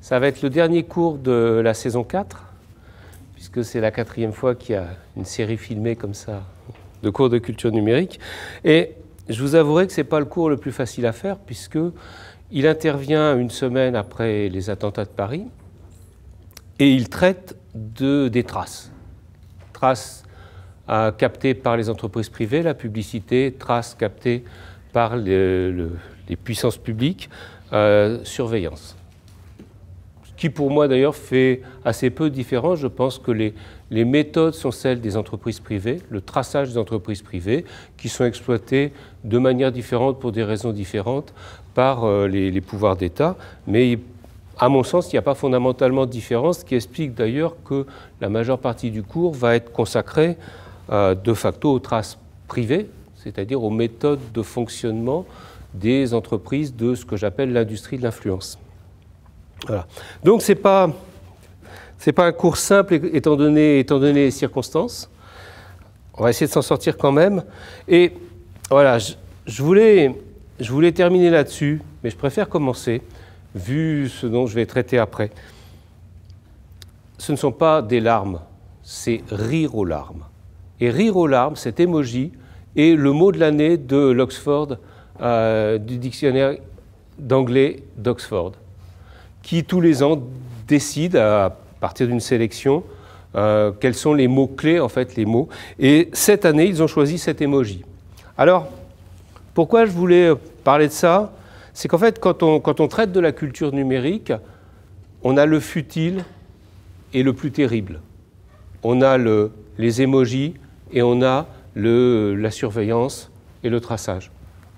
Ça va être le dernier cours de la saison 4, puisque c'est la quatrième fois qu'il y a une série filmée comme ça de cours de culture numérique. Et je vous avouerai que ce n'est pas le cours le plus facile à faire, puisque il intervient une semaine après les attentats de Paris, et il traite des traces. Traces euh, captées par les entreprises privées, la publicité, traces captées par les, puissances publiques, euh, surveillance qui pour moi d'ailleurs fait assez peu de différence. Je pense que les, méthodes sont celles des entreprises privées, le traçage des entreprises privées, qui sont exploitées de manière différente, pour des raisons différentes, par euh, les, pouvoirs d'État. Mais à mon sens, il n'y a pas fondamentalement de différence, ce qui explique d'ailleurs que la majeure partie du cours va être consacrée euh, de facto aux traces privées, c'est-à-dire aux méthodes de fonctionnement des entreprises de ce que j'appelle l'industrie de l'influence. Donc ce n'est pas, un cours simple étant donné, étant donné les circonstances. On va essayer de s'en sortir quand même. Et voilà, je, voulais, je voulais terminer là-dessus, mais je préfère commencer, vu ce dont je vais traiter après. Ce ne sont pas des larmes, c'est rire aux larmes. Et rire aux larmes, cette émoji est le mot de l'année de l'Oxford, euh, du dictionnaire d'anglais d'Oxford qui tous les ans décide à partir d'une sélection euh, quels sont les mots clés en fait les mots. Et cette année, ils ont choisi cet emoji. Alors, pourquoi je voulais euh, parler de ça C'est qu'en fait, quand on, quand on traite de la culture numérique, on a le futile et le plus terrible. On a le, les émojis et on a le, la surveillance et le traçage.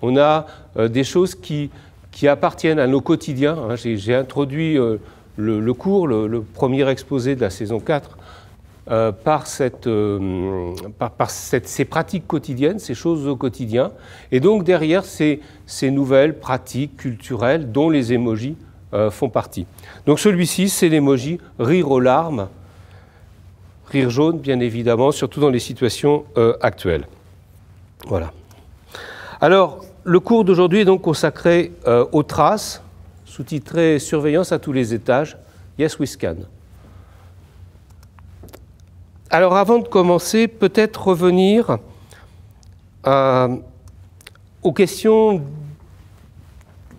On a euh, des choses qui, qui appartiennent à nos quotidiens. Hein. J'ai introduit euh, le, cours, le, premier exposé de la saison 4, euh, par, euh, ces pratiques quotidiennes, ces choses au quotidien. Et donc derrière ces, ces nouvelles pratiques culturelles dont les émojis font partie. Donc celui-ci, c'est l'émoji rire aux larmes, rire jaune bien évidemment, surtout dans les situations actuelles. Voilà. Alors, le cours d'aujourd'hui est donc consacré euh, aux traces, sous-titré Surveillance à tous les étages, Yes We Scan. Alors avant de commencer, peut-être revenir euh, aux questions,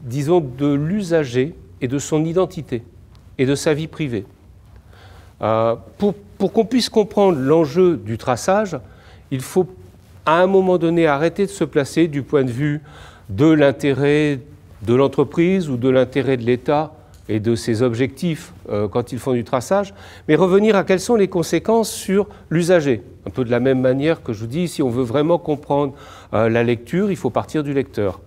disons, de l'usager et de son identité et de sa vie privée. Euh, pour, pour qu'on puisse comprendre l'enjeu du traçage, il faut à un moment donné, arrêter de se placer du point de vue de l'intérêt de l'entreprise ou de l'intérêt de l'État et de ses objectifs euh, quand ils font du traçage, mais revenir à quelles sont les conséquences sur l'usager. Un peu de la même manière que je vous dis, si on veut vraiment comprendre euh, la lecture, il faut partir du lecteur.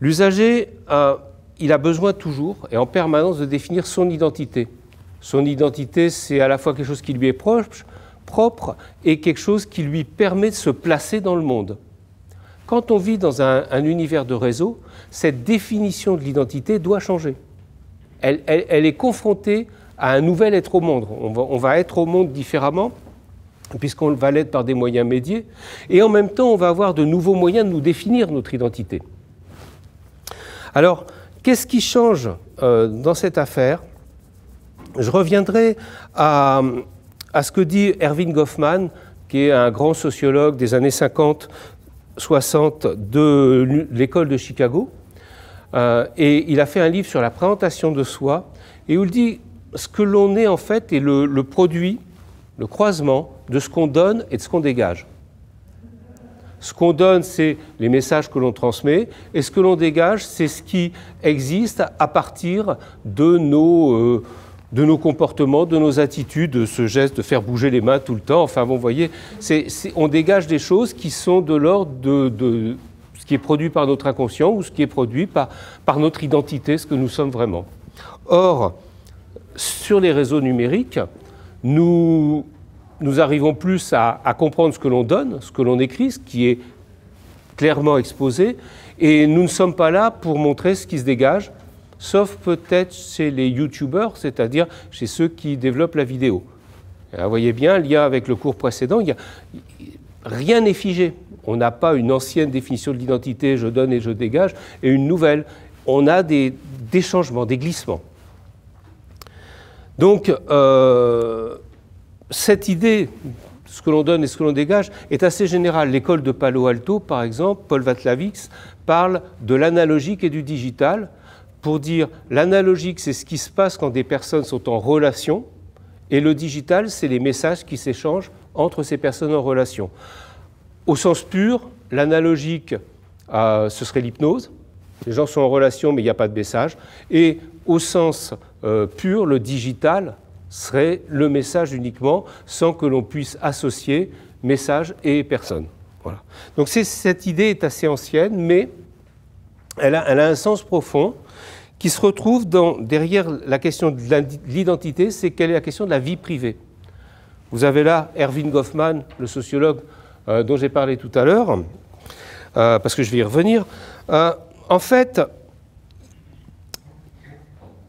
L'usager, euh, il a besoin toujours et en permanence de définir son identité. Son identité, c'est à la fois quelque chose qui lui est proche, propre et quelque chose qui lui permet de se placer dans le monde. Quand on vit dans un, univers de réseau, cette définition de l'identité doit changer. Elle, est confrontée à un nouvel être au monde. On va, être au monde différemment, puisqu'on va l'être par des moyens médiés, et en même temps, on va avoir de nouveaux moyens de nous définir notre identité. Alors, qu'est-ce qui change euh, dans cette affaire Je reviendrai à, à ce que dit Erwin Goffman, qui est un grand sociologue des années 50-60 de l'école de Chicago. Euh, et il a fait un livre sur la présentation de soi, et où il dit ce que l'on est en fait est le, produit, le croisement de ce qu'on donne et de ce qu'on dégage. Ce qu'on donne, c'est les messages que l'on transmet, et ce que l'on dégage, c'est ce qui existe à partir de nos... Euh, de nos comportements, de nos attitudes, de ce geste de faire bouger les mains tout le temps. Enfin, bon, vous voyez, on dégage des choses qui sont de l'ordre de, ce qui est produit par notre inconscient ou ce qui est produit par, notre identité, ce que nous sommes vraiment. Or, sur les réseaux numériques, nous, arrivons plus à comprendre ce que l'on donne, ce que l'on écrit, ce qui est clairement exposé, et nous ne sommes pas là pour montrer ce qui se dégage, sauf peut-être chez les youtubeurs, c'est-à-dire chez ceux qui développent la vidéo. Ah, vous voyez bien, il y a avec le cours précédent, il y a, rien n'est figé. On n'a pas une ancienne définition de l'identité, je donne et je dégage, et une nouvelle. On a des, changements, des glissements. Donc, euh, cette idée, ce que l'on donne et ce que l'on dégage, est assez générale. L'école de Palo Alto, par exemple, Paul Vatlavix, parle de l'analogique et du digital pour dire l'analogique, c'est ce qui se passe quand des personnes sont en relation, et le digital, c'est les messages qui s'échangent entre ces personnes en relation. Au sens pur, l'analogique, euh, ce serait l'hypnose. Les gens sont en relation, mais il n'y a pas de message. Et au sens euh, pur, le digital serait le message uniquement, sans que l'on puisse associer message et personne. Voilà. Donc cette idée est assez ancienne, mais elle a un sens profond qui se retrouve derrière la question de l'identité, c'est quelle est la question de la vie privée. Vous avez là Erwin Goffman, le sociologue euh, dont j'ai parlé tout à l'heure, euh, parce que je vais y revenir. Euh, en fait,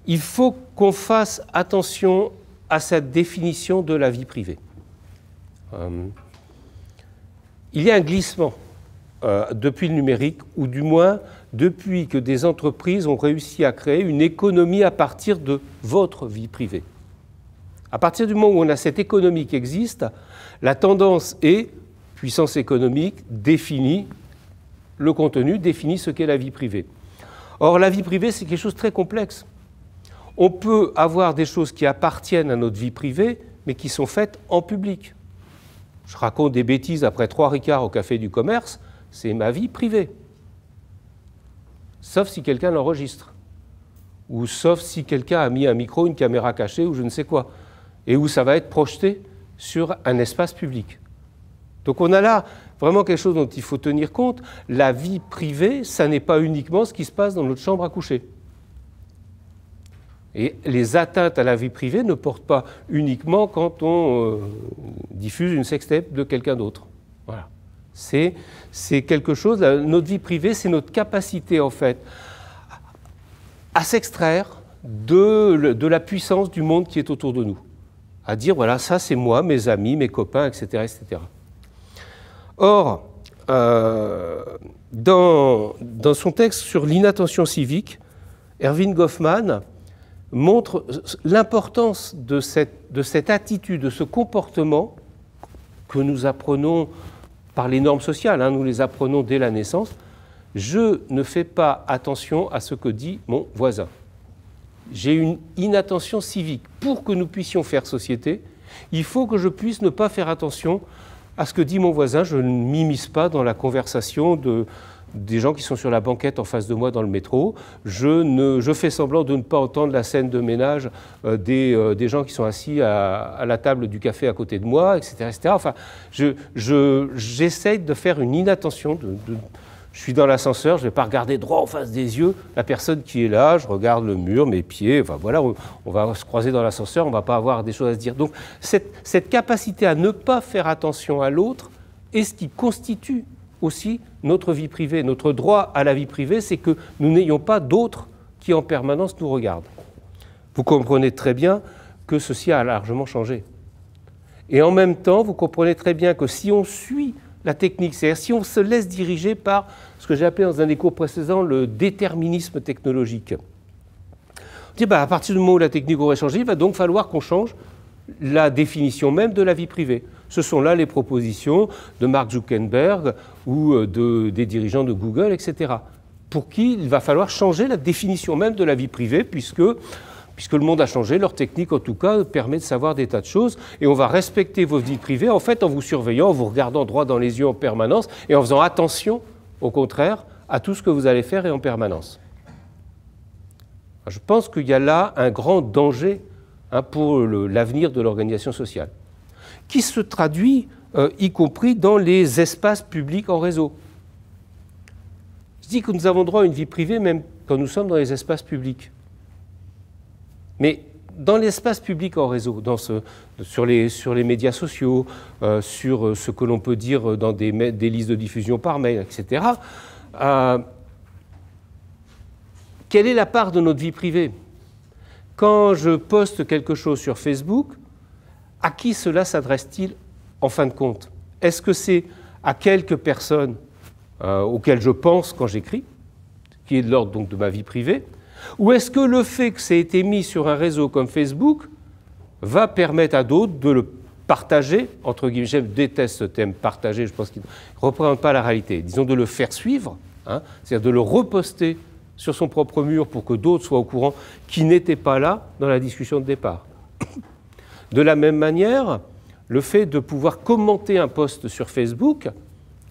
il faut qu'on fasse attention à cette définition de la vie privée. il y a un glissement euh, depuis le numérique, ou du moins depuis que des entreprises ont réussi à créer une économie à partir de votre vie privée. À partir du moment où on a cette économie qui existe, la tendance est puissance économique définit le contenu, définit ce qu'est la vie privée. Or, la vie privée, c'est quelque chose de très complexe. On peut avoir des choses qui appartiennent à notre vie privée, mais qui sont faites en public. Je raconte des bêtises après trois ricards au café du commerce, c'est ma vie privée. Sauf si quelqu'un l'enregistre. Ou sauf si quelqu'un a mis un micro, une caméra cachée ou je ne sais quoi. Et où ça va être projeté sur un espace public. Donc on a là vraiment quelque chose dont il faut tenir compte. La vie privée, ça n'est pas uniquement ce qui se passe dans notre chambre à coucher. Et les atteintes à la vie privée ne portent pas uniquement quand on euh, diffuse une sextape de quelqu'un d'autre. Voilà. C'est, quelque chose, notre vie privée, c'est notre capacité en fait à s'extraire de, la puissance du monde qui est autour de nous. À dire, voilà, ça c'est moi, mes amis, mes copains, etc. etc. Or, euh, dans, son texte sur l'inattention civique, Erwin Goffman montre l'importance de cette attitude, de ce comportement que nous apprenons par les normes sociales, hein, nous les apprenons dès la naissance, je ne fais pas attention à ce que dit mon voisin. J'ai une inattention civique. Pour que nous puissions faire société, il faut que je puisse ne pas faire attention à ce que dit mon voisin. Je ne mimise pas dans la conversation de, des gens qui sont sur la banquette en face de moi dans le métro. Je, ne, fais semblant de ne pas entendre la scène de ménage euh, des, euh, des, gens qui sont assis à, la table du café à côté de moi, etc. Enfin, j'essaye je, j'essaie de faire une inattention. je suis dans l'ascenseur, je ne vais pas regarder droit en face des yeux la personne qui est là, je regarde le mur, mes pieds, enfin voilà, on, va se croiser dans l'ascenseur, on ne va pas avoir des choses à se dire. Donc cette, cette capacité à ne pas faire attention à l'autre est ce qui constitue aussi notre vie privée. Notre droit à la vie privée, c'est que nous n'ayons pas d'autres qui en permanence nous regardent. Vous comprenez très bien que ceci a largement changé. Et en même temps, vous comprenez très bien que si on suit la technique, c'est-à-dire si on se laisse diriger par ce que j'ai appelé dans un des cours précédents le déterminisme technologique, on bah, à partir du moment où la technique aurait changé, il va donc falloir qu'on change la définition même de la vie privée. Ce sont là les propositions de Mark Zuckerberg ou euh, des dirigeants de Google, etc. Pour qui il va falloir changer la définition même de la vie privée, puisque le monde a changé, leur technique en tout cas permet de savoir des tas de choses, et on va respecter vos vies privées en fait en vous surveillant, en vous regardant droit dans les yeux en permanence, et en faisant attention, au contraire, à tout ce que vous allez faire et en permanence. Je pense qu'il y a là un grand danger hein, pour l'avenir de l'organisation sociale qui se traduit euh, y compris dans les espaces publics en réseau. Je dis que nous avons droit à une vie privée même quand nous sommes dans les espaces publics. Mais dans l'espace public en réseau, dans ce, sur, les, sur, les, médias sociaux, euh, sur euh, ce que l'on peut dire dans des, des, listes de diffusion par mail, etc., quelle est la part de notre vie privée Quand je poste quelque chose sur Facebook, à qui cela s'adresse-t-il en fin de compte Est-ce que c'est à quelques personnes euh, auxquelles je pense quand j'écris, qui est de l'ordre donc de ma vie privée, ou est-ce que le fait que ça ait été mis sur un réseau comme Facebook va permettre à d'autres de le partager, entre guillemets, je déteste ce thème partager, je pense qu'il ne représente pas la réalité, disons de le faire suivre, hein, c'est-à-dire de le reposter sur son propre mur pour que d'autres soient au courant qui n'étaient pas là dans la discussion de départ. De la même manière, le fait de pouvoir commenter un post sur Facebook,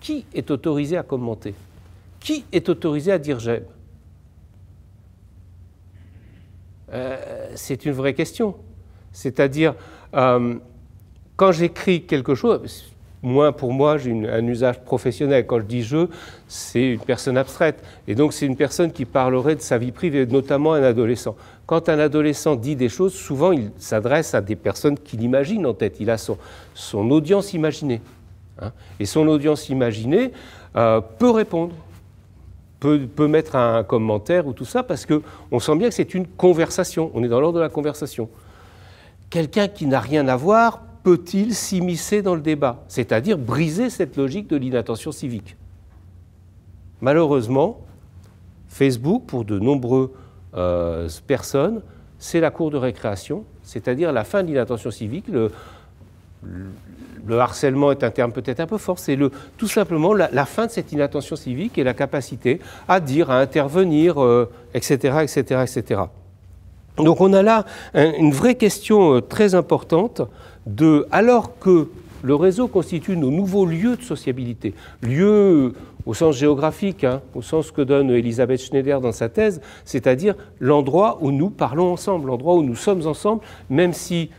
qui est autorisé à commenter Qui est autorisé à dire j'aime euh, C'est une vraie question. C'est-à-dire, euh, quand j'écris quelque chose, moins pour moi, j'ai un usage professionnel. Quand je dis je, c'est une personne abstraite. Et donc c'est une personne qui parlerait de sa vie privée, notamment un adolescent. Quand un adolescent dit des choses, souvent il s'adresse à des personnes qu'il imagine en tête. Il a son, son audience imaginée. Hein. Et son audience imaginée euh, peut répondre. Peut, peut, mettre un commentaire ou tout ça, parce qu'on sent bien que c'est une conversation, on est dans l'ordre de la conversation. Quelqu'un qui n'a rien à voir peut-il s'immiscer dans le débat C'est-à-dire briser cette logique de l'inattention civique. Malheureusement, Facebook, pour de nombreuses euh, personnes, c'est la cour de récréation, c'est-à-dire la fin de l'inattention civique. Le, harcèlement est un terme peut-être un peu fort, c'est tout simplement la, fin de cette inattention civique et la capacité à dire, à intervenir, etc., etc., etc. Donc on a là une vraie question euh, très importante alors que le réseau constitue nos nouveaux lieux de sociabilité, lieux au sens géographique, hein, au sens que donne Elisabeth Schneider dans sa thèse, c'est-à-dire l'endroit où nous parlons ensemble, l'endroit où nous sommes ensemble, même si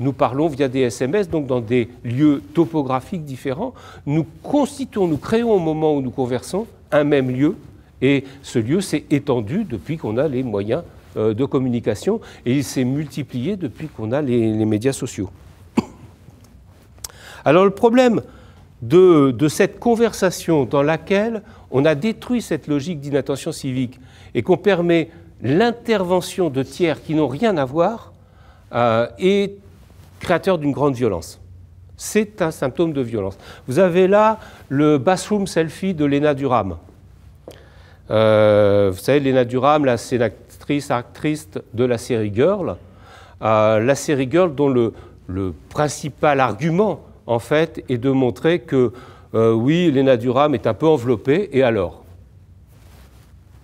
nous parlons via des SMS, donc dans des lieux topographiques différents, nous constituons, nous créons au moment où nous conversons un même lieu, et ce lieu s'est étendu depuis qu'on a les moyens euh, de communication et il s'est multiplié depuis qu'on a les, médias sociaux. Alors le problème de, cette conversation dans laquelle on a détruit cette logique d'inattention civique et qu'on permet l'intervention de tiers qui n'ont rien à voir euh, est créateur d'une grande violence. C'est un symptôme de violence. Vous avez là le bathroom selfie de Léna Durham. Euh, vous savez, Léna Durham, la actrice de la série Girl. Euh, la série Girl dont le, principal argument, en fait, est de montrer que, euh, oui, Lena Durham est un peu enveloppée, et alors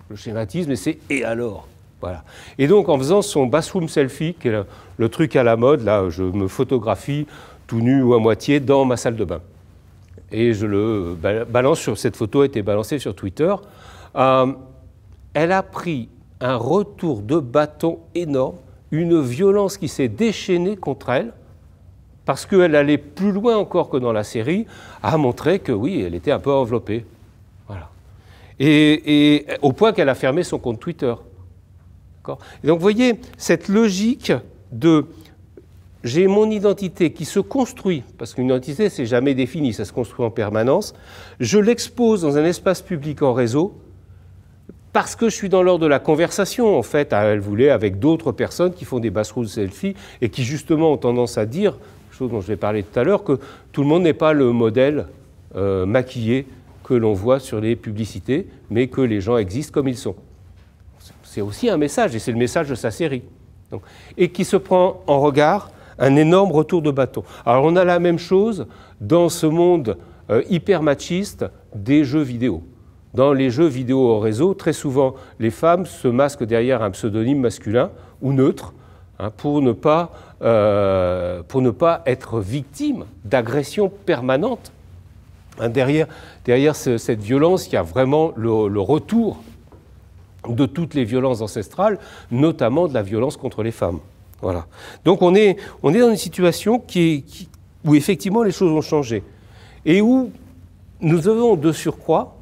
Le schématisme, c'est et alors voilà. Et donc, en faisant son bathroom selfie, qui est le, truc à la mode, là, je me photographie tout nu ou à moitié dans ma salle de bain et je le balance sur cette photo a été balancée sur Twitter. Euh, elle a pris un retour de bâton énorme, une violence qui s'est déchaînée contre elle, parce qu'elle allait plus loin encore que dans la série, à montré que oui, elle était un peu enveloppée. Voilà. Et, au point qu'elle a fermé son compte Twitter. donc vous voyez, cette logique de j'ai mon identité qui se construit, parce qu'une identité, c'est jamais défini, ça se construit en permanence, je l'expose dans un espace public en réseau, parce que je suis dans l'ordre de la conversation, en fait, elle voulait avec d'autres personnes qui font des basses de selfie et qui, justement, ont tendance à dire, chose dont je vais parler tout à l'heure, que tout le monde n'est pas le modèle euh, maquillé que l'on voit sur les publicités, mais que les gens existent comme ils sont. C'est aussi un message, et c'est le message de sa série. et qui se prend en regard un énorme retour de bâton. Alors, on a la même chose dans ce monde euh, hyper machiste des jeux vidéo. Dans les jeux vidéo au réseau, très souvent, les femmes se masquent derrière un pseudonyme masculin ou neutre hein, pour, ne pas, euh, pour ne pas être victimes d'agressions permanentes. Hein, derrière derrière cette violence, il y a vraiment le, retour de toutes les violences ancestrales, notamment de la violence contre les femmes. Voilà. Donc on est, on est dans une situation qui, qui où effectivement les choses ont changé et où nous avons de surcroît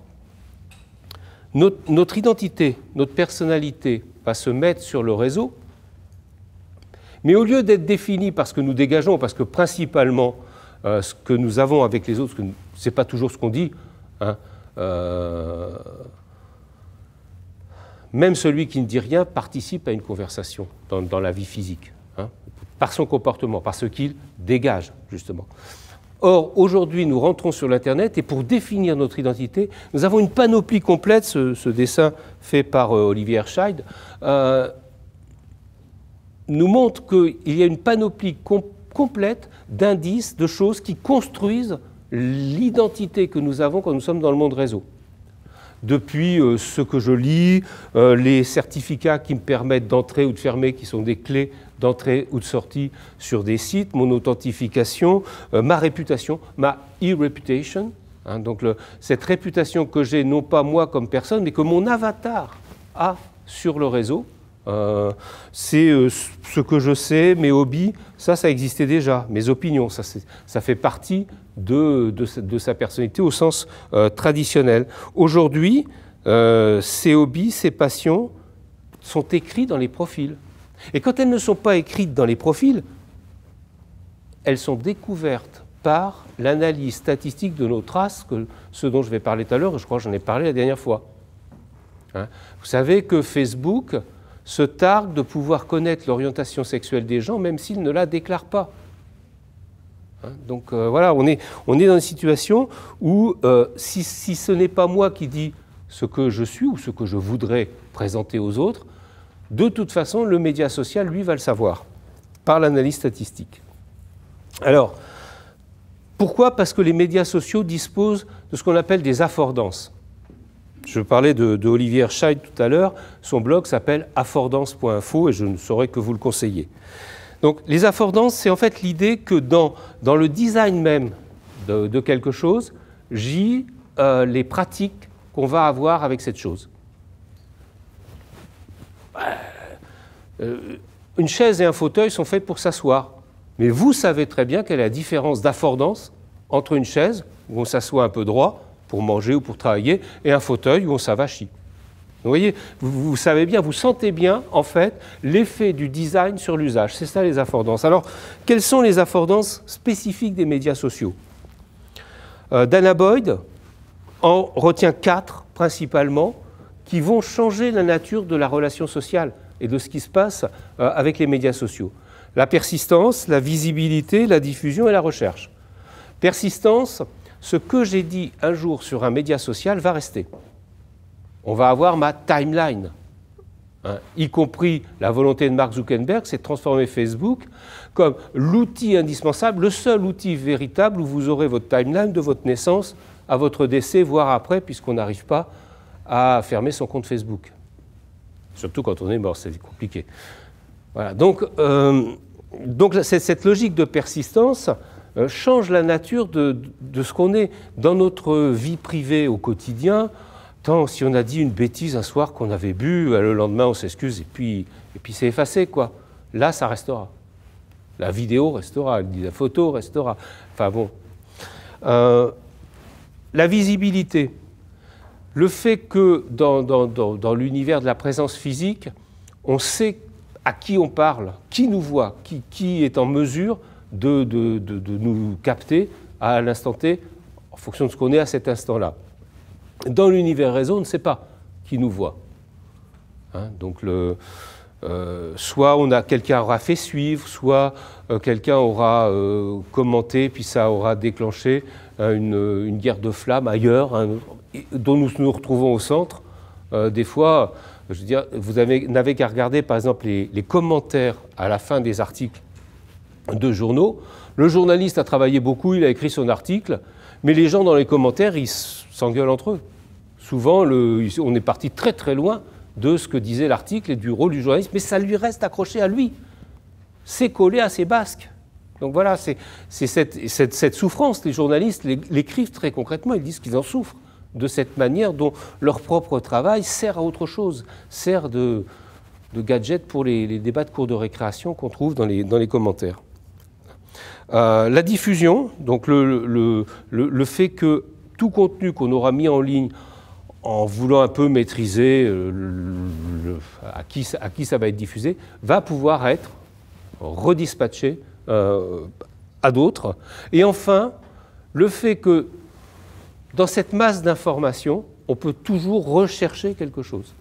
notre, identité, notre personnalité va se mettre sur le réseau, mais au lieu d'être définie par ce que nous dégageons, parce que principalement euh, ce que nous avons avec les autres, ce n'est pas toujours ce qu'on dit, hein, euh, même celui qui ne dit rien participe à une conversation dans, la vie physique, hein, par son comportement, par ce qu'il dégage, justement. Or, aujourd'hui, nous rentrons sur l'Internet et pour définir notre identité, nous avons une panoplie complète, ce, dessin fait par euh, Olivier Scheid euh, nous montre qu'il y a une panoplie complète d'indices, de choses qui construisent l'identité que nous avons quand nous sommes dans le monde réseau. Depuis euh, ce que je lis, les certificats qui me permettent d'entrer ou de fermer, qui sont des clés d'entrée ou de sortie sur des sites, mon authentification, euh, ma réputation, ma e-reputation. Hein, donc cette réputation que j'ai, non pas moi comme personne, mais que mon avatar a sur le réseau. Euh, c'est euh, ce que je sais, mes hobbies, ça, ça existait déjà. Mes opinions, ça, ça fait partie de, de, de, sa personnalité au sens traditionnel. Aujourd'hui, ses hobbies, ses passions sont écrits dans les profils. Et quand elles ne sont pas écrites dans les profils, elles sont découvertes par l'analyse statistique de nos traces, que, ce dont je vais parler tout à l'heure, je crois que j'en ai parlé la dernière fois. Hein? Vous savez que Facebook se targue de pouvoir connaître l'orientation sexuelle des gens, même s'ils ne la déclarent pas. Hein? donc euh, voilà, on est, on est dans une situation où euh, si, si ce n'est pas moi qui dis ce que je suis ou ce que je voudrais présenter aux autres, de toute façon, le média social, lui, va le savoir par l'analyse statistique. Alors, pourquoi Parce que les médias sociaux disposent de ce qu'on appelle des affordances. Je parlais de, Olivier Scheid tout à l'heure, son blog s'appelle affordance.info et je ne saurais que vous le conseiller. Donc les affordances, c'est en fait l'idée que dans, le design même de, quelque chose, j'y euh, les pratiques qu'on va avoir avec cette chose. Euh, euh, une chaise et un fauteuil sont faits pour s'asseoir. Mais vous savez très bien quelle est la différence d'affordance entre une chaise, où on s'assoit un peu droit, pour manger ou pour travailler, et un fauteuil où on s'avachit. Vous voyez, vous, savez bien, vous sentez bien, en fait, l'effet du design sur l'usage. C'est ça les affordances. Alors, quelles sont les affordances spécifiques des médias sociaux euh, Dana Boyd en retient quatre principalement qui vont changer la nature de la relation sociale et de ce qui se passe euh, avec les médias sociaux. La persistance, la visibilité, la diffusion et la recherche. Persistance, ce que j'ai dit un jour sur un média social va rester. On va avoir ma timeline, hein, y compris la volonté de Mark Zuckerberg, c'est de transformer Facebook comme l'outil indispensable, le seul outil véritable où vous aurez votre timeline de votre naissance à votre décès, voire après, puisqu'on n'arrive pas à fermer son compte Facebook. Surtout quand on est mort, c'est compliqué. Voilà, donc, euh, donc cette logique de persistance euh, change la nature de, de ce qu'on est dans notre vie privée au quotidien. Tant si on a dit une bêtise un soir qu'on avait bu, euh, le lendemain on s'excuse et puis, et puis c'est effacé quoi. Là, ça restera. La vidéo restera, la photo restera. Enfin bon. la visibilité le fait que dans, dans, l'univers de la présence physique, on sait à qui on parle, qui nous voit, qui, qui est en mesure de, de, nous capter à l'instant T, en fonction de ce qu'on est à cet instant-là. Dans l'univers réseau, on ne sait pas qui nous voit. Hein, donc euh, soit on a quelqu'un aura fait suivre, soit euh, quelqu'un aura euh, commenté, puis ça aura déclenché une, guerre de flammes ailleurs dont nous nous retrouvons au centre. Euh, des fois, je veux dire, vous n'avez qu'à regarder par exemple les, commentaires à la fin des articles de journaux. Le journaliste a travaillé beaucoup, il a écrit son article, mais les gens dans les commentaires, ils s'engueulent entre eux. Souvent, on est parti très très loin de ce que disait l'article et du rôle du journaliste, mais ça lui reste accroché à lui. C'est collé à ses basques. Donc voilà, c'est cette, souffrance. Les journalistes l'écrivent très concrètement, ils disent qu'ils en souffrent de cette manière dont leur propre travail sert à autre chose, sert de, gadget pour les, débats de cours de récréation qu'on trouve dans les, commentaires. Euh, la diffusion, donc le, fait que tout contenu qu'on aura mis en ligne en voulant un peu maîtriser euh, à qui, ça va être diffusé, va pouvoir être redispatché euh, à d'autres. Et enfin, le fait que dans cette masse d'informations, on peut toujours rechercher quelque chose.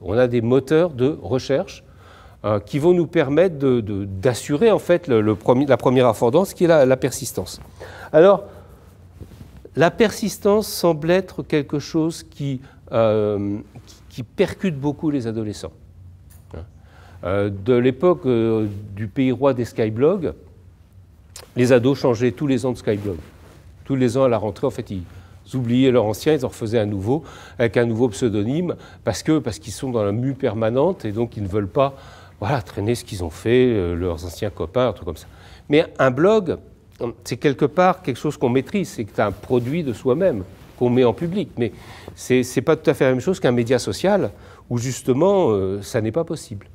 On a des moteurs de recherche euh, qui vont nous permettre d'assurer en fait la première affordance qui est la, persistance. Alors, la persistance semble être quelque chose qui, euh, percute beaucoup les adolescents. Hein. Euh, de l'époque du pays roi des Skyblog, les ados changeaient tous les ans de Skyblog. Tous les ans à la rentrée, en fait, ils oubliaient leur ancien, ils en refaisaient un nouveau, avec un nouveau pseudonyme, parce que parce qu'ils sont dans la mue permanente et donc ils ne veulent pas voilà, traîner ce qu'ils ont fait, euh, leurs anciens copains, un truc comme ça. Mais un blog, c'est quelque part quelque chose qu'on maîtrise, c'est un produit de soi-même qu'on met en public. Mais ce n'est pas tout à fait la même chose qu'un média social, où justement, euh, ça n'est pas possible.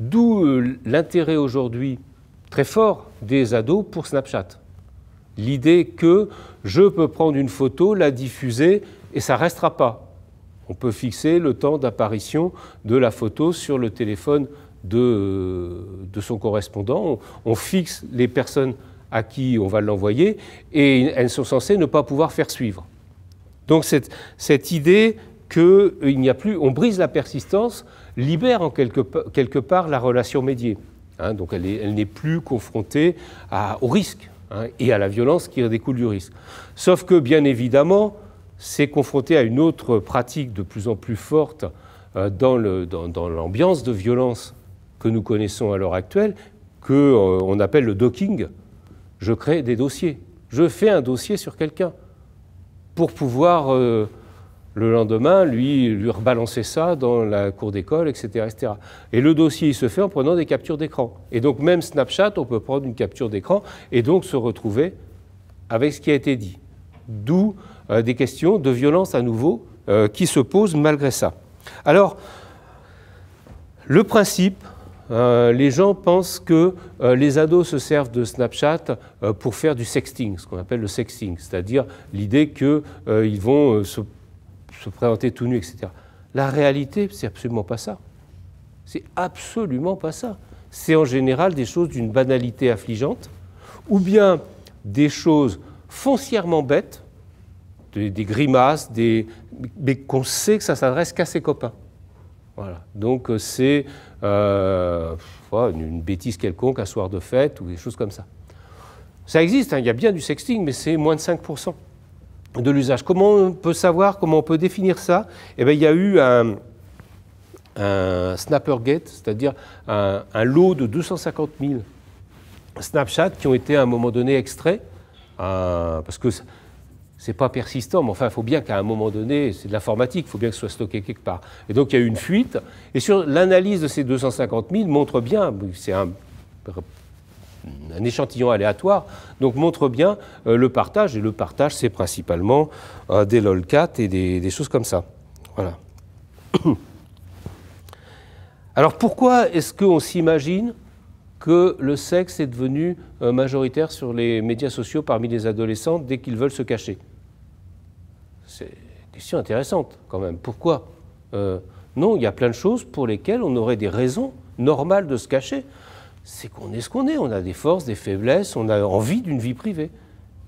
D'où euh, l'intérêt aujourd'hui très fort des ados pour Snapchat. L'idée que je peux prendre une photo, la diffuser et ça ne restera pas. On peut fixer le temps d'apparition de la photo sur le téléphone de, de son correspondant. On, fixe les personnes à qui on va l'envoyer et elles sont censées ne pas pouvoir faire suivre. Donc cette, cette idée qu'il euh, n'y a plus, on brise la persistance, libère en quelque, quelque part la relation médiée. Hein. donc elle n'est plus confrontée au risque Hein, et à la violence qui découle du risque. Sauf que, bien évidemment, c'est confronté à une autre pratique de plus en plus forte euh, dans l'ambiance de violence que nous connaissons à l'heure actuelle, qu'on euh, appelle le docking. Je crée des dossiers. Je fais un dossier sur quelqu'un pour pouvoir... Euh, le lendemain, lui, lui rebalancer ça dans la cour d'école, etc., etc. Et le dossier, il se fait en prenant des captures d'écran. Et donc, même Snapchat, on peut prendre une capture d'écran et donc se retrouver avec ce qui a été dit. D'où euh, des questions de violence à nouveau euh, qui se posent malgré ça. Alors, le principe, euh, les gens pensent que les ados se servent de Snapchat pour faire du sexting, ce qu'on appelle le sexting, c'est-à-dire l'idée qu'ils vont se se présenter tout nu, etc. La réalité, c'est absolument pas ça. C'est absolument pas ça. C'est en général des choses d'une banalité affligeante, ou bien des choses foncièrement bêtes, des, grimaces, des, mais qu'on sait que ça s'adresse qu'à ses copains. Voilà. Donc euh, c'est euh, une bêtise quelconque, un soir de fête ou des choses comme ça. Ça existe, hein. il y a bien du sexting, mais c'est moins de 5% de l'usage. Comment on peut savoir, comment on peut définir ça eh bien, Il y a eu un, un snapper gate, c'est-à-dire un, lot de 250 000 Snapchat qui ont été à un moment donné extraits, euh, parce que c'est pas persistant, mais enfin, il faut bien qu'à un moment donné, c'est de l'informatique, il faut bien que ce soit stocké quelque part. Et donc, il y a eu une fuite. Et sur l'analyse de ces 250 000 montre bien, c'est un un échantillon aléatoire, donc montre bien euh, le partage. Et le partage, c'est principalement euh, des lolcats et des, choses comme ça. Voilà. Alors pourquoi est-ce qu'on s'imagine que le sexe est devenu euh, majoritaire sur les médias sociaux parmi les adolescents dès qu'ils veulent se cacher C'est une question intéressante quand même. Pourquoi Non, il y a plein de choses pour lesquelles on aurait des raisons normales de se cacher c'est qu'on est ce qu'on est. On a des forces, des faiblesses, on a envie d'une vie privée.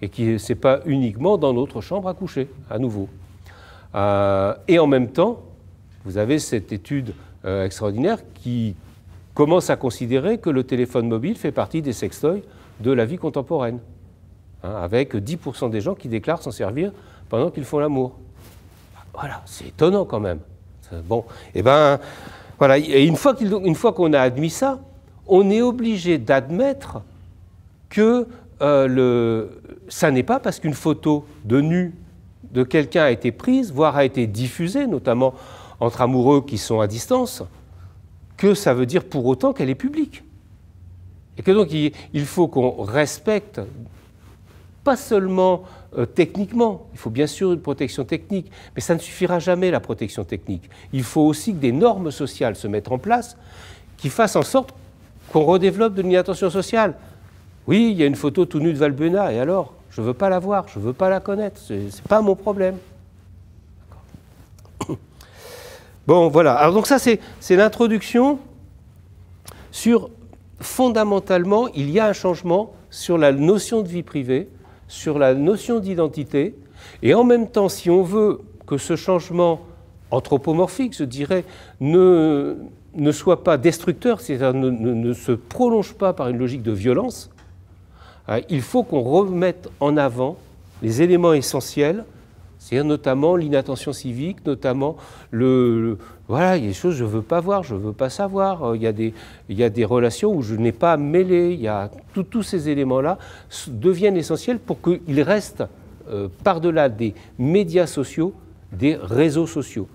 Et qui c'est pas uniquement dans notre chambre à coucher, à nouveau. Euh, et en même temps, vous avez cette étude euh, extraordinaire qui commence à considérer que le téléphone mobile fait partie des sextoys de la vie contemporaine, hein, avec 10% des gens qui déclarent s'en servir pendant qu'ils font l'amour. Voilà, c'est étonnant quand même. Bon, et eh ben voilà. Et une fois qu'on a admis ça, on est obligé d'admettre que euh, le... ça n'est pas parce qu'une photo de nu de quelqu'un a été prise, voire a été diffusée, notamment entre amoureux qui sont à distance, que ça veut dire pour autant qu'elle est publique. Et que donc il faut qu'on respecte, pas seulement euh, techniquement, il faut bien sûr une protection technique, mais ça ne suffira jamais la protection technique. Il faut aussi que des normes sociales se mettent en place qui fassent en sorte qu'on redéveloppe de l'inattention sociale. Oui, il y a une photo tout nue de Valbuna, et alors Je ne veux pas la voir, je ne veux pas la connaître, ce n'est pas mon problème. Bon, voilà. Alors donc ça, c'est l'introduction sur, fondamentalement, il y a un changement sur la notion de vie privée, sur la notion d'identité, et en même temps, si on veut que ce changement anthropomorphique, je dirais, ne, ne soit pas destructeur, c'est-à-dire ne, se prolonge pas par une logique de violence, hein, il faut qu'on remette en avant les éléments essentiels, c'est-à-dire notamment l'inattention civique, notamment le, Voilà, il y a des choses je ne veux pas voir, je ne veux pas savoir, euh, il y, a des, il y des relations où je n'ai pas à mêler, il y a tous ces éléments-là deviennent essentiels pour qu'ils restent euh, par-delà des médias sociaux, des réseaux sociaux.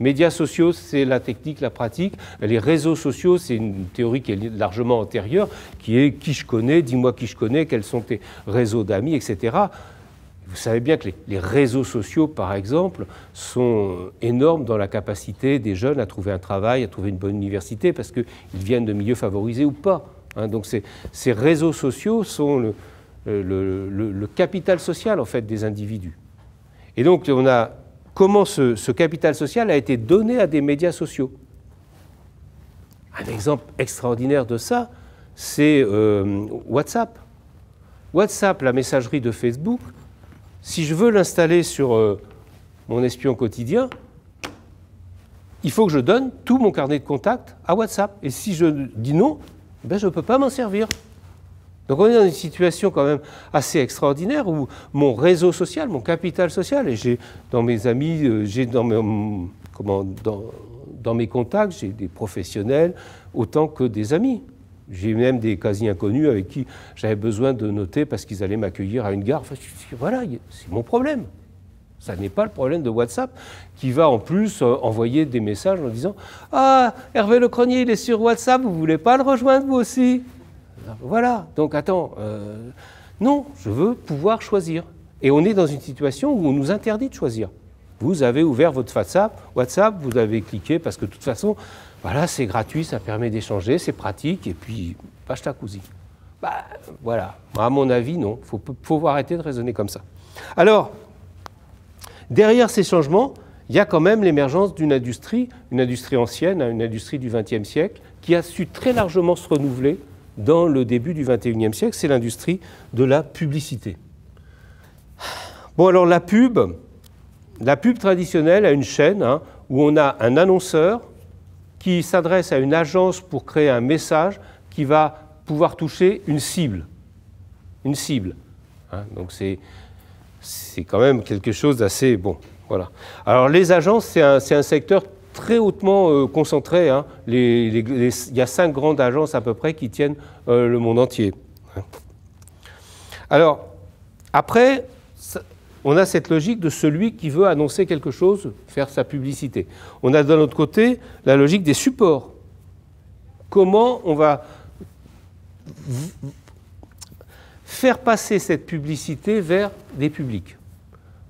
Médias sociaux, c'est la technique, la pratique. Les réseaux sociaux, c'est une théorie qui est largement antérieure, qui est qui je connais, dis-moi qui je connais, quels sont tes réseaux d'amis, etc. Vous savez bien que les, réseaux sociaux, par exemple, sont énormes dans la capacité des jeunes à trouver un travail, à trouver une bonne université, parce qu'ils viennent de milieux favorisés ou pas. Hein. donc ces réseaux sociaux sont le, le capital social, en fait, des individus. Et donc on a comment ce, capital social a été donné à des médias sociaux. Un exemple extraordinaire de ça, c'est euh, WhatsApp. WhatsApp, la messagerie de Facebook, si je veux l'installer sur euh, mon espion quotidien, il faut que je donne tout mon carnet de contact à WhatsApp. Et si je dis non, ben je ne peux pas m'en servir. Donc on est dans une situation quand même assez extraordinaire où mon réseau social, mon capital social, et j'ai dans mes amis, euh, j'ai dans mes, hum, dans, mes contacts, j'ai des professionnels autant que des amis. J'ai même des quasi inconnus avec qui j'avais besoin de noter parce qu'ils allaient m'accueillir à une gare. voilà, c'est mon problème. Ça n'est pas le problème de WhatsApp qui va en plus euh, envoyer des messages en disant Ah, Hervé Le Cronier, il est sur WhatsApp, vous ne voulez pas le rejoindre vous aussi voilà, donc attends, euh, non, je veux pouvoir choisir. Et on est dans une situation où on nous interdit de choisir. Vous avez ouvert votre WhatsApp, WhatsApp, vous avez cliqué parce que de toute façon, voilà, c'est gratuit, ça permet d'échanger, c'est pratique, et puis, pas Bah, voilà, bah, à mon avis, non, il faut arrêter de raisonner comme ça. Alors, derrière ces changements, il y a quand même l'émergence d'une industrie, une industrie ancienne, une industrie du XXe siècle, qui a su très largement se renouveler dans le début du XXIe siècle, c'est l'industrie de la publicité. Bon, alors la pub, la pub traditionnelle a une chaîne hein, où on a un annonceur qui s'adresse à une agence pour créer un message qui va pouvoir toucher une cible. Une cible. Hein. donc c'est, c'est quand même quelque chose d'assez bon. Voilà. Alors les agences, c'est un, c'est un secteur très hautement euh, concentrés, hein. il y a cinq grandes agences à peu près qui tiennent euh, le monde entier. Hein. Alors, après, on a cette logique de celui qui veut annoncer quelque chose, faire sa publicité. On a d'un autre côté la logique des supports. Comment on va faire passer cette publicité vers des publics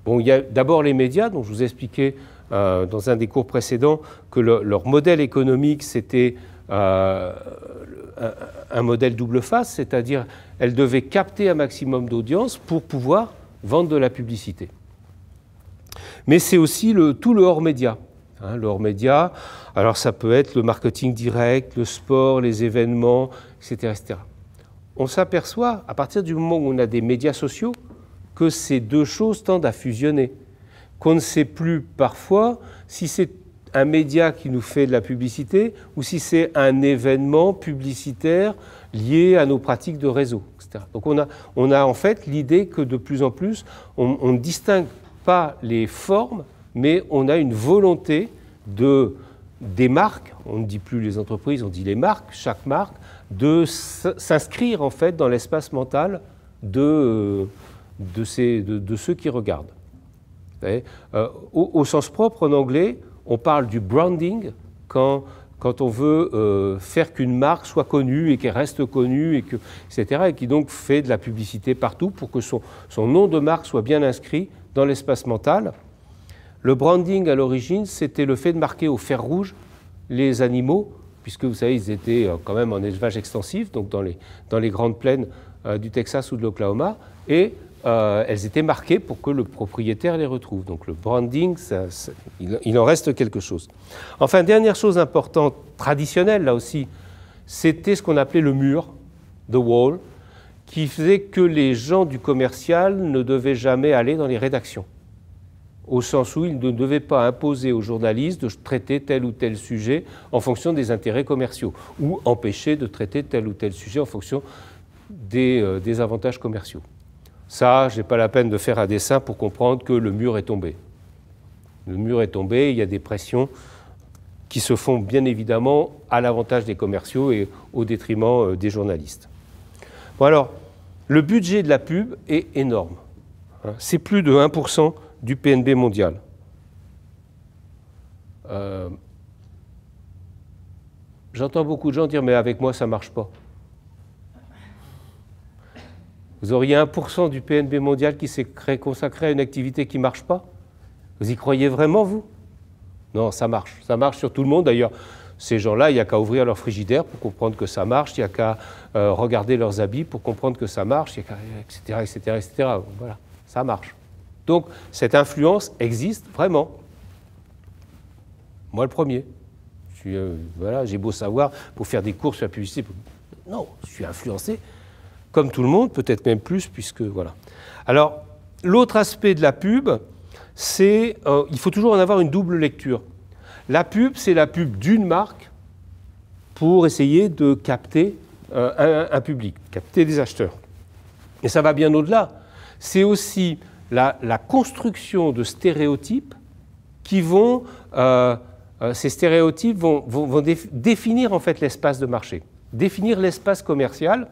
Bon, il y a d'abord les médias, dont je vous expliquais euh, dans un des cours précédents que leur modèle économique, c'était euh, un, modèle double face, c'est-à-dire qu'elles devaient capter un maximum d'audience pour pouvoir vendre de la publicité. Mais c'est aussi tout le hors-média. Hein, le hors-média, alors ça peut être le marketing direct, le sport, les événements, etc. On s'aperçoit, à partir du moment où on a des médias sociaux, que ces deux choses tendent à fusionner qu'on ne sait plus parfois si c'est un média qui nous fait de la publicité ou si c'est un événement publicitaire lié à nos pratiques de réseau, etc. Donc on a, on a en fait l'idée que de plus en plus, on ne distingue pas les formes, mais on a une volonté de, des marques, on ne dit plus les entreprises, on dit les marques, chaque marque, de s'inscrire en fait dans l'espace mental de, de, ces, de ceux qui regardent. Euh, au, sens propre, en anglais, on parle du branding quand, quand on veut euh, faire qu'une marque soit connue et qu'elle reste connue, et que, etc., et qui donc fait de la publicité partout pour que son, son nom de marque soit bien inscrit dans l'espace mental. Le branding à l'origine, c'était le fait de marquer au fer rouge les animaux, puisque vous savez, ils étaient euh, quand même en élevage extensif, donc dans les, dans les grandes plaines du Texas ou de l'Oklahoma, et euh, elles étaient marquées pour que le propriétaire les retrouve. Donc le branding, il, en reste quelque chose. Enfin, dernière chose importante, traditionnelle là aussi, c'était ce qu'on appelait le mur, the wall, qui faisait que les gens du commercial ne devaient jamais aller dans les rédactions, au sens où ils ne devaient pas imposer aux journalistes de traiter tel ou tel sujet en fonction des intérêts commerciaux, ou empêcher de traiter tel ou tel sujet en fonction des euh, avantages commerciaux. Ça, je n'ai pas la peine de faire un dessin pour comprendre que le mur est tombé. Le mur est tombé, il y a des pressions qui se font bien évidemment à l'avantage des commerciaux et au détriment euh, des journalistes. Bon alors, le budget de la pub est énorme. Hein. C'est plus de 1% du PNB mondial. Euh, j'entends beaucoup de gens dire mais avec moi ça ne marche pas. Vous auriez 1% du PNB mondial qui s'est consacré à une activité qui ne marche pas Vous y croyez vraiment, vous Non, ça marche. Ça marche sur tout le monde. D'ailleurs, ces gens-là, il n'y a qu'à ouvrir leur frigidaire pour comprendre que ça marche, il n'y a qu'à euh, regarder leurs habits pour comprendre que ça marche, etc., etc., etc. Voilà, ça marche. Donc, cette influence existe vraiment. Moi, le premier. Je euh, voilà, j'ai beau savoir pour faire des cours sur la publicité. Non, je suis influencé comme tout le monde, peut-être même plus, puisque voilà. Alors, l'autre aspect de la pub, c'est euh, il faut toujours en avoir une double lecture. La pub, c'est la pub d'une marque pour essayer de capter euh, un, public, capter des acheteurs. Et ça va bien au-delà. C'est aussi la, construction de stéréotypes qui vont, euh, ces stéréotypes vont, définir en fait l'espace de marché, définir l'espace commercial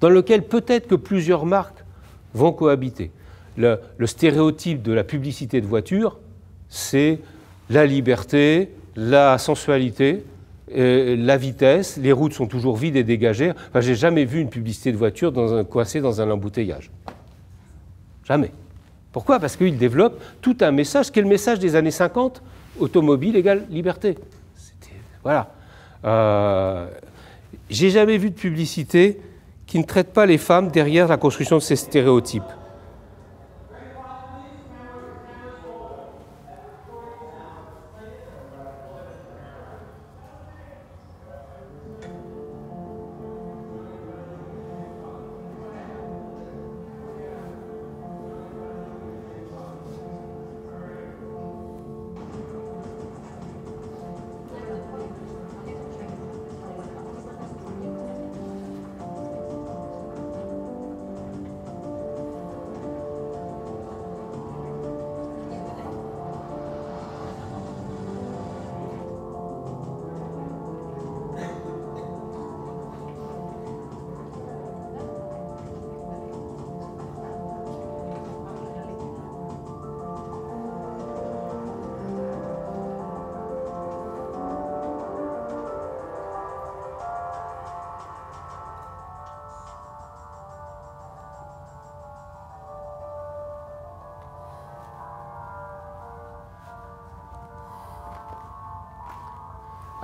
dans lequel peut-être que plusieurs marques vont cohabiter. Le, stéréotype de la publicité de voiture, c'est la liberté, la sensualité, euh, la vitesse, les routes sont toujours vides et dégagées. Enfin, j'ai jamais vu une publicité de voiture dans un, coincée dans un embouteillage. Jamais. Pourquoi Parce qu'il développe tout un message qui est le message des années 50, automobile égale liberté. Voilà. Euh, j'ai jamais vu de publicité qui ne traite pas les femmes derrière la construction de ces stéréotypes.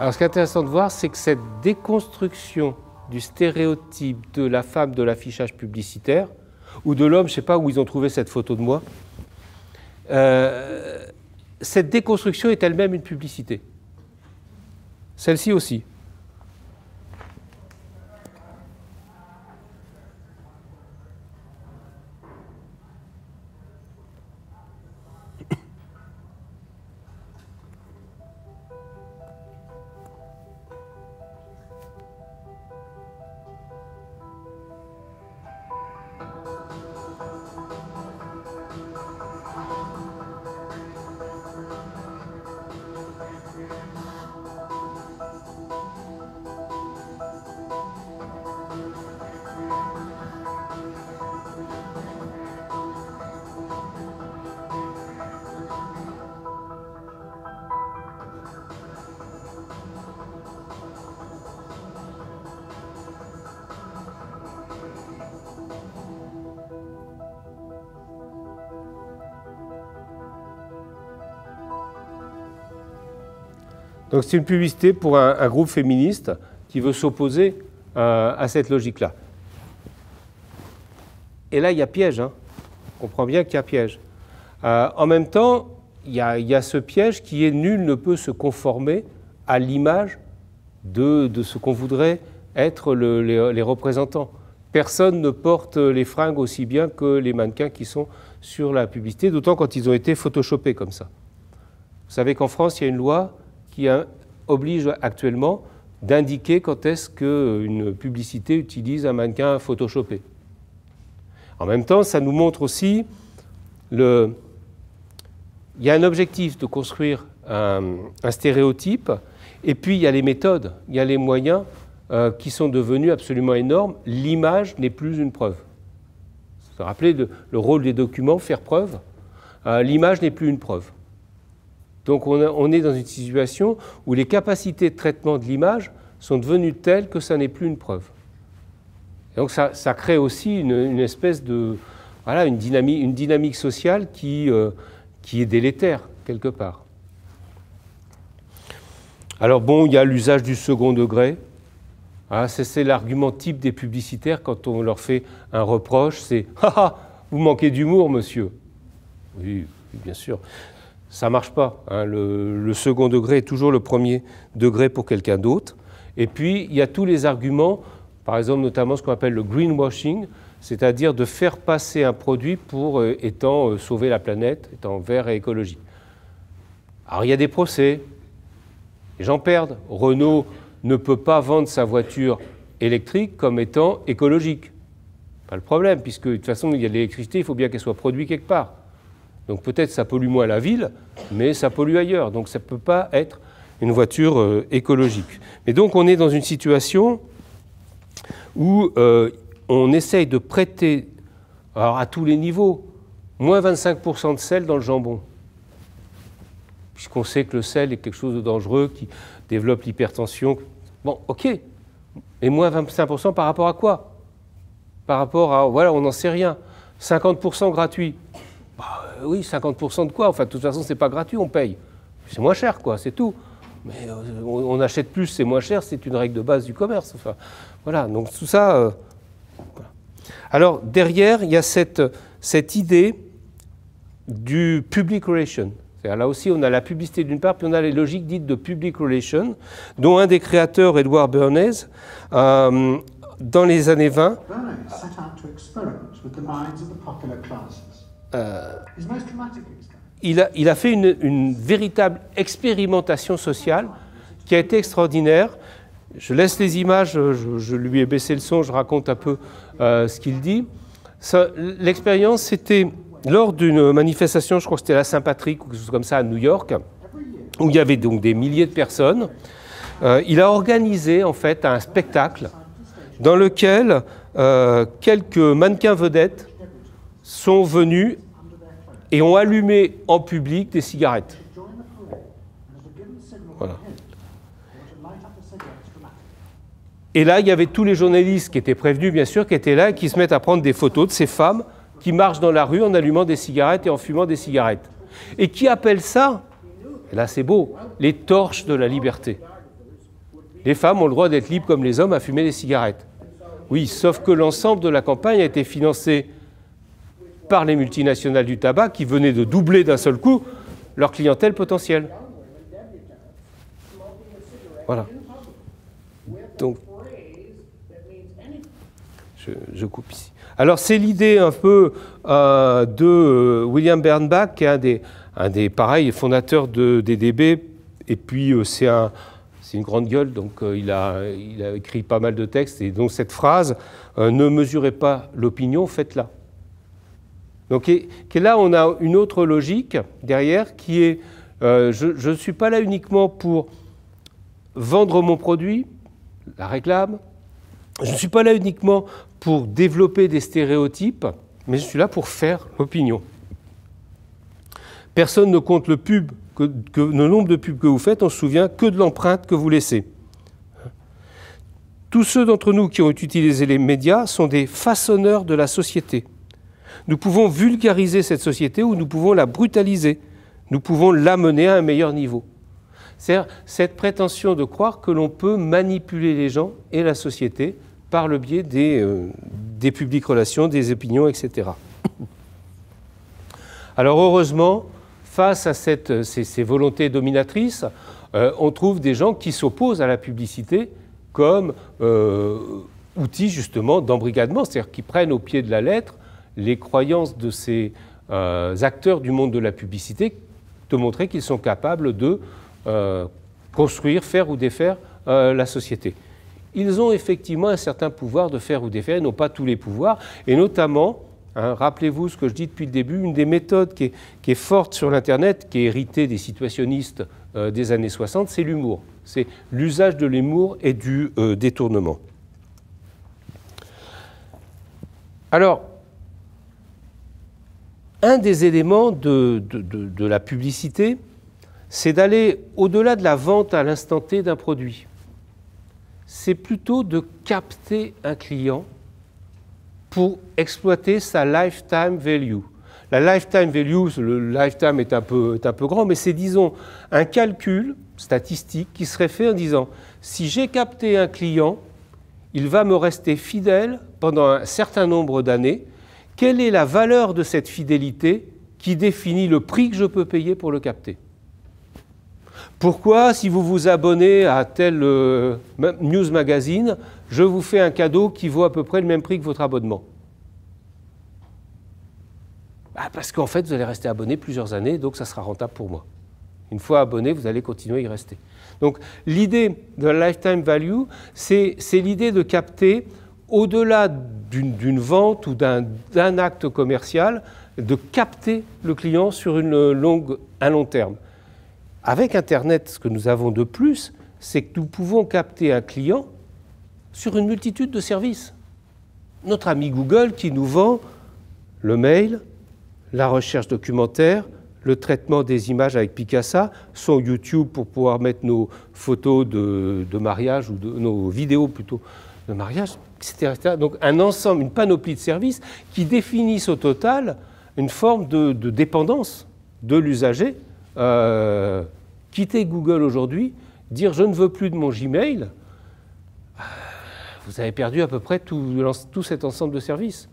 Alors ce qui est intéressant de voir, c'est que cette déconstruction du stéréotype de la femme de l'affichage publicitaire, ou de l'homme, je ne sais pas où ils ont trouvé cette photo de moi, euh, cette déconstruction est elle-même une publicité. Celle-ci aussi. Donc c'est une publicité pour un, groupe féministe qui veut s'opposer euh, à cette logique-là. Et là, il y a piège. Hein. On comprend bien qu'il y a piège. Euh, en même temps, il y, a, ce piège qui est nul ne peut se conformer à l'image de, ce qu'on voudrait être les, les, représentants. Personne ne porte les fringues aussi bien que les mannequins qui sont sur la publicité, d'autant quand ils ont été photoshopés comme ça. Vous savez qu'en France, il y a une loi qui oblige actuellement d'indiquer quand est-ce qu'une euh, publicité utilise un mannequin photoshopé. En même temps, ça nous montre aussi le... Il y a un objectif de construire un, stéréotype, et puis il y a les méthodes, il y a les moyens euh, qui sont devenus absolument énormes. L'image n'est plus une preuve. Vous vous rappelez le rôle des documents, faire preuve euh, L'image n'est plus une preuve. Donc on, est dans une situation où les capacités de traitement de l'image sont devenues telles que ça n'est plus une preuve. donc ça, crée aussi une, espèce de voilà une dynamique, sociale qui, euh, qui est délétère quelque part. Alors bon, il y a l'usage du second degré. Ah, c'est l'argument type des publicitaires quand on leur fait un reproche, c'est ⁇ ah, ah, vous manquez d'humour, monsieur !⁇ Oui, bien sûr ça ne marche pas. Hein. Le, second degré est toujours le premier degré pour quelqu'un d'autre. Et puis, il y a tous les arguments, par exemple notamment ce qu'on appelle le greenwashing, c'est-à-dire de faire passer un produit pour euh, étant euh, sauver la planète, étant vert et écologique. Alors, il y a des procès, les gens perdent. Renault ne peut pas vendre sa voiture électrique comme étant écologique. Pas le problème, puisque de toute façon, il y a de l'électricité, il faut bien qu'elle soit produite quelque part. Donc peut-être ça pollue moins la ville, mais ça pollue ailleurs. Donc ça ne peut pas être une voiture euh, écologique. Mais donc on est dans une situation où euh, on essaye de prêter, alors à tous les niveaux, moins 25% de sel dans le jambon. Puisqu'on sait que le sel est quelque chose de dangereux qui développe l'hypertension. Bon, ok. Et moins 25% par rapport à quoi Par rapport à, voilà, on n'en sait rien. 50% gratuit. Bah, euh, oui, 50% de quoi Enfin, de toute façon, c'est pas gratuit, on paye. C'est moins cher, quoi, c'est tout. Mais euh, on, achète plus, c'est moins cher, c'est une règle de base du commerce. voilà, donc tout ça. Euh, Alors, derrière, il y a cette, cette idée du public relation. Là aussi, on a la publicité d'une part, puis on a les logiques dites de public relation, dont un des créateurs, Edward Bernays, dans les années 20. Euh, il, a, il, a, fait une, véritable expérimentation sociale qui a été extraordinaire. Je laisse les images, je, lui ai baissé le son, je raconte un peu euh, ce qu'il dit. L'expérience, c'était lors d'une manifestation, je crois que c'était la Saint-Patrick ou quelque chose comme ça à New York, où il y avait donc des milliers de personnes. Euh, il a organisé en fait un spectacle dans lequel quelques mannequins vedettes sont venus et ont allumé en public des cigarettes. Et là, il y avait tous les journalistes qui étaient prévenus, bien sûr, qui étaient là et qui se mettent à prendre des photos de ces femmes qui marchent dans la rue en allumant des cigarettes et en fumant des cigarettes. Et qui appelle ça, là c'est beau, les torches de la liberté. Les femmes ont le droit d'être libres comme les hommes à fumer des cigarettes. Oui, sauf que l'ensemble de la campagne a été financée par les multinationales du tabac qui venaient de doubler d'un seul coup leur clientèle potentielle. Voilà. Donc, je, coupe ici. Alors c'est l'idée un peu euh, de euh, William Bernbach, qui est un des, un des pareils fondateurs de DDB, et puis euh, c'est un, une grande gueule, donc il, a, il, a, écrit pas mal de textes, et donc cette phrase Ne mesurez pas l'opinion, faites-la ». Donc et, là, on a une autre logique derrière qui est euh, je ne suis pas là uniquement pour vendre mon produit, la réclame, je ne suis pas là uniquement pour développer des stéréotypes, mais je suis là pour faire l'opinion. Personne ne compte le pub, que, le nombre de pubs que vous faites, on se souvient que de l'empreinte que vous laissez. Tous ceux d'entre nous qui ont utilisé les médias sont des façonneurs de la société. Nous pouvons vulgariser cette société ou nous pouvons la brutaliser. Nous pouvons l'amener à un meilleur niveau. C'est-à-dire cette prétention de croire que l'on peut manipuler les gens et la société par le biais des, euh, des publics relations, des opinions, etc. Alors heureusement, face à cette, euh, ces, volontés dominatrices, euh, on trouve des gens qui s'opposent à la publicité comme outil justement d'embrigadement, c'est-à-dire qui prennent au pied de la lettre les croyances de ces euh, acteurs du monde de la publicité, de montrer qu'ils sont capables de euh, construire, faire ou défaire euh, la société. Ils ont effectivement un certain pouvoir de faire ou défaire, ils n'ont pas tous les pouvoirs, et notamment, hein, rappelez-vous ce que je dis depuis le début, une des méthodes qui est, qui est forte sur l'Internet, qui est héritée des situationnistes des années 60, c'est l'humour. C'est l'usage de l'humour et du détournement. Alors, un des éléments de, la publicité, c'est d'aller au-delà de la vente à l'instant T d'un produit. C'est plutôt de capter un client pour exploiter sa lifetime value. La lifetime value, le lifetime est un peu, est un peu grand, mais c'est, disons, un calcul statistique qui serait fait en disant, si j'ai capté un client, il va me rester fidèle pendant un certain nombre d'années, quelle est la valeur de cette fidélité qui définit le prix que je peux payer pour le capter Pourquoi, si vous vous abonnez à tel euh, news magazine, je vous fais un cadeau qui vaut à peu près le même prix que votre abonnement ah, Parce qu'en fait, vous allez rester abonné plusieurs années, donc ça sera rentable pour moi. Une fois abonné, vous allez continuer à y rester. Donc l'idée de lifetime value, c'est l'idée de capter au-delà d'une vente ou d'un acte commercial, de capter le client sur un long terme. Avec Internet, ce que nous avons de plus, c'est que nous pouvons capter un client sur une multitude de services. Notre ami Google qui nous vend le mail, la recherche documentaire, le traitement des images avec Picasa, son YouTube pour pouvoir mettre nos photos de, mariage ou nos vidéos plutôt de mariage, donc un ensemble, une panoplie de services qui définissent au total une forme de, dépendance de l'usager. Euh, quitter Google aujourd'hui, dire je ne veux plus de mon Gmail, vous avez perdu à peu près tout, cet ensemble de services.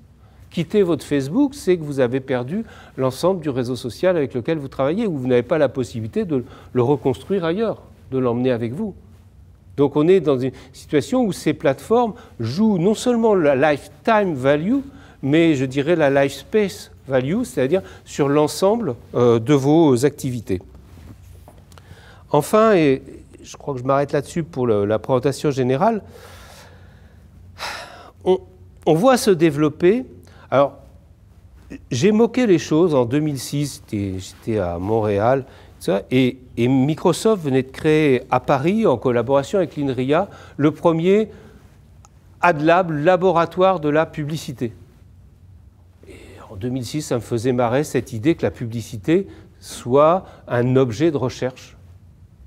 Quitter votre Facebook, c'est que vous avez perdu l'ensemble du réseau social avec lequel vous travaillez, où vous n'avez pas la possibilité de le reconstruire ailleurs, de l'emmener avec vous. Donc on est dans une situation où ces plateformes jouent non seulement la lifetime value, mais je dirais la life space value, c'est-à-dire sur l'ensemble euh, de vos activités. Enfin, et je crois que je m'arrête là-dessus pour la présentation générale, on, on voit se développer. Alors, j'ai moqué les choses en 2006, j'étais à Montréal, et, Microsoft venait de créer à Paris, en collaboration avec l'INRIA, le premier AdLab, laboratoire de la publicité. Et en 2006, ça me faisait marrer cette idée que la publicité soit un objet de recherche,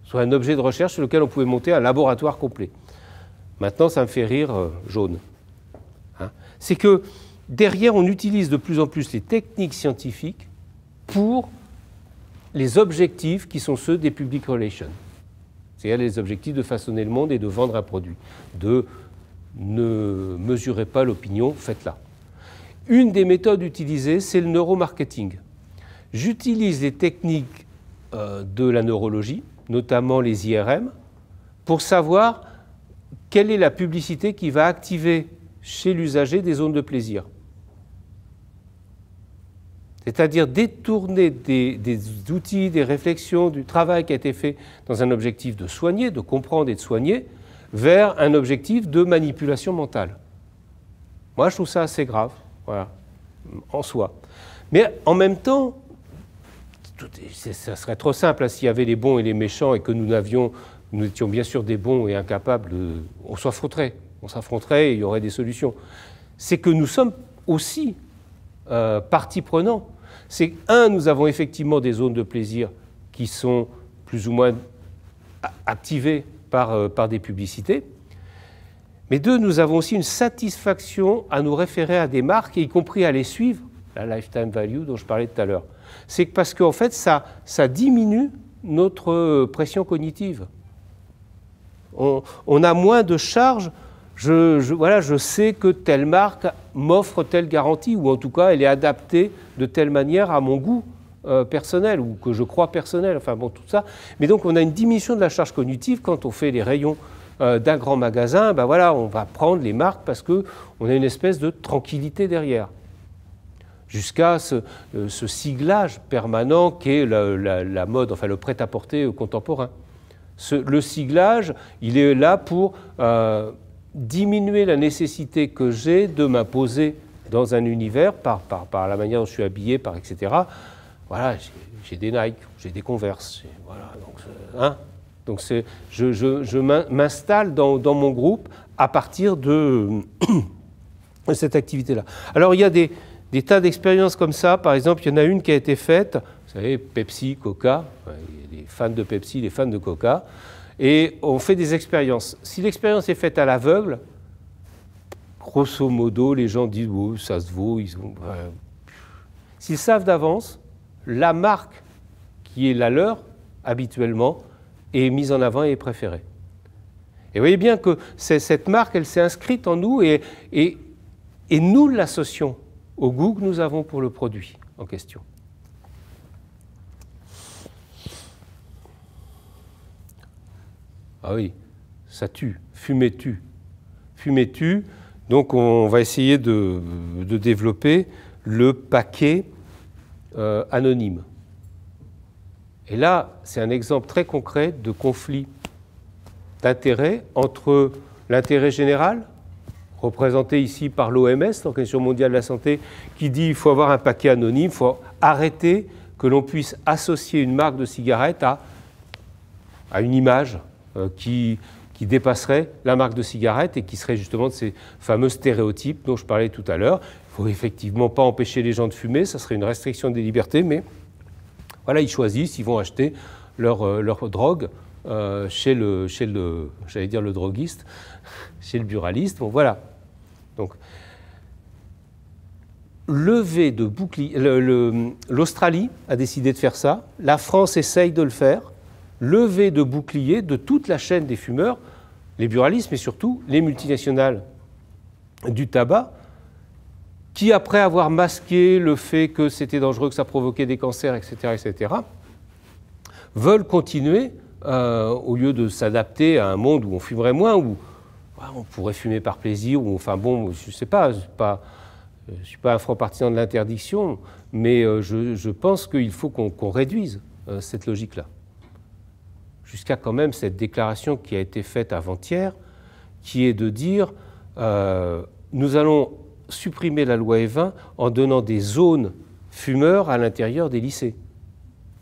soit un objet de recherche sur lequel on pouvait monter un laboratoire complet. Maintenant, ça me fait rire euh, jaune. Hein. C'est que derrière, on utilise de plus en plus les techniques scientifiques pour les objectifs qui sont ceux des public relations. C'est-à-dire les objectifs de façonner le monde et de vendre un produit. De ne mesurer pas l'opinion, faites-la. Une des méthodes utilisées, c'est le neuromarketing. J'utilise les techniques euh, de la neurologie, notamment les IRM, pour savoir quelle est la publicité qui va activer chez l'usager des zones de plaisir c'est-à-dire détourner des, outils, des réflexions, du travail qui a été fait dans un objectif de soigner, de comprendre et de soigner, vers un objectif de manipulation mentale. Moi, je trouve ça assez grave, voilà, en soi. Mais en même temps, ça serait trop simple hein, s'il y avait les bons et les méchants et que nous n'avions, nous étions bien sûr des bons et incapables, euh, on s'affronterait, on s'affronterait et il y aurait des solutions. C'est que nous sommes aussi euh, partie prenante c'est un, nous avons effectivement des zones de plaisir qui sont plus ou moins activées euh, par, des publicités. Mais deux, nous avons aussi une satisfaction à nous référer à des marques, y compris à les suivre, la lifetime value dont je parlais tout à l'heure. C'est parce qu'en fait, ça, diminue notre pression cognitive. On, on a moins de charges je, voilà, je sais que telle marque m'offre telle garantie, ou en tout cas, elle est adaptée de telle manière à mon goût euh, personnel, ou que je crois personnel, enfin bon, tout ça. Mais donc, on a une diminution de la charge cognitive quand on fait les rayons euh, d'un grand magasin, ben voilà, on va prendre les marques parce qu'on a une espèce de tranquillité derrière. Jusqu'à ce, euh, siglage permanent qu'est la, la, mode, enfin le prêt-à-porter contemporain. le siglage, il est là pour diminuer la nécessité que j'ai de m'imposer dans un univers par, par, par, la manière dont je suis habillé, par etc. Voilà, j'ai des Nike, j'ai des Converse, voilà, donc, euh, hein donc je, m'installe dans, mon groupe à partir de, cette activité-là. Alors il y a des, des tas d'expériences comme ça. Par exemple, il y en a une qui a été faite, vous savez, Pepsi, Coca, les fans de Pepsi, les fans de Coca et on fait des expériences. Si l'expérience est faite à l'aveugle, grosso modo, les gens disent ça se vaut, S'ils savent d'avance, la marque qui est la leur, habituellement, est mise en avant et est préférée. Et vous voyez bien que cette marque, elle s'est inscrite en nous et nous l'associons au goût que nous avons pour le produit en question. Ah oui, ça tue, fumer tue. Fumer tue. Donc on va essayer de, développer le paquet euh, anonyme. Et là, c'est un exemple très concret de conflit d'intérêt entre l'intérêt général, représenté ici par l'OMS, l'Organisation mondiale de la santé, qui dit qu'il faut avoir un paquet anonyme, il faut arrêter que l'on puisse associer une marque de cigarette à, à une image euh, qui, dépasserait la marque de cigarette et qui serait justement de ces fameux stéréotypes dont je parlais tout à l'heure. Il ne faut effectivement pas empêcher les gens de fumer, ça serait une restriction des libertés, mais voilà, ils choisissent, ils vont acheter leur, euh, leur drogue euh, chez le, chez le j'allais dire le droguiste, chez le buraliste. Bon, voilà. Donc, lever de bouclier. L'Australie le, a décidé de faire ça. La France essaye de le faire levée de bouclier de toute la chaîne des fumeurs, les buralistes, mais surtout les multinationales du tabac, qui, après avoir masqué le fait que c'était dangereux, que ça provoquait des cancers, etc., etc., veulent continuer, euh, au lieu de s'adapter à un monde où on fumerait moins, où bah, on pourrait fumer par plaisir, ou enfin bon, je ne sais pas, je ne suis pas un franc partisan de l'interdiction, mais euh, je, pense qu'il faut qu'on réduise euh, cette logique-là jusqu'à quand même cette déclaration qui a été faite avant-hier, qui est de dire euh, nous allons supprimer la loi E20 en donnant des zones fumeurs à l'intérieur des lycées.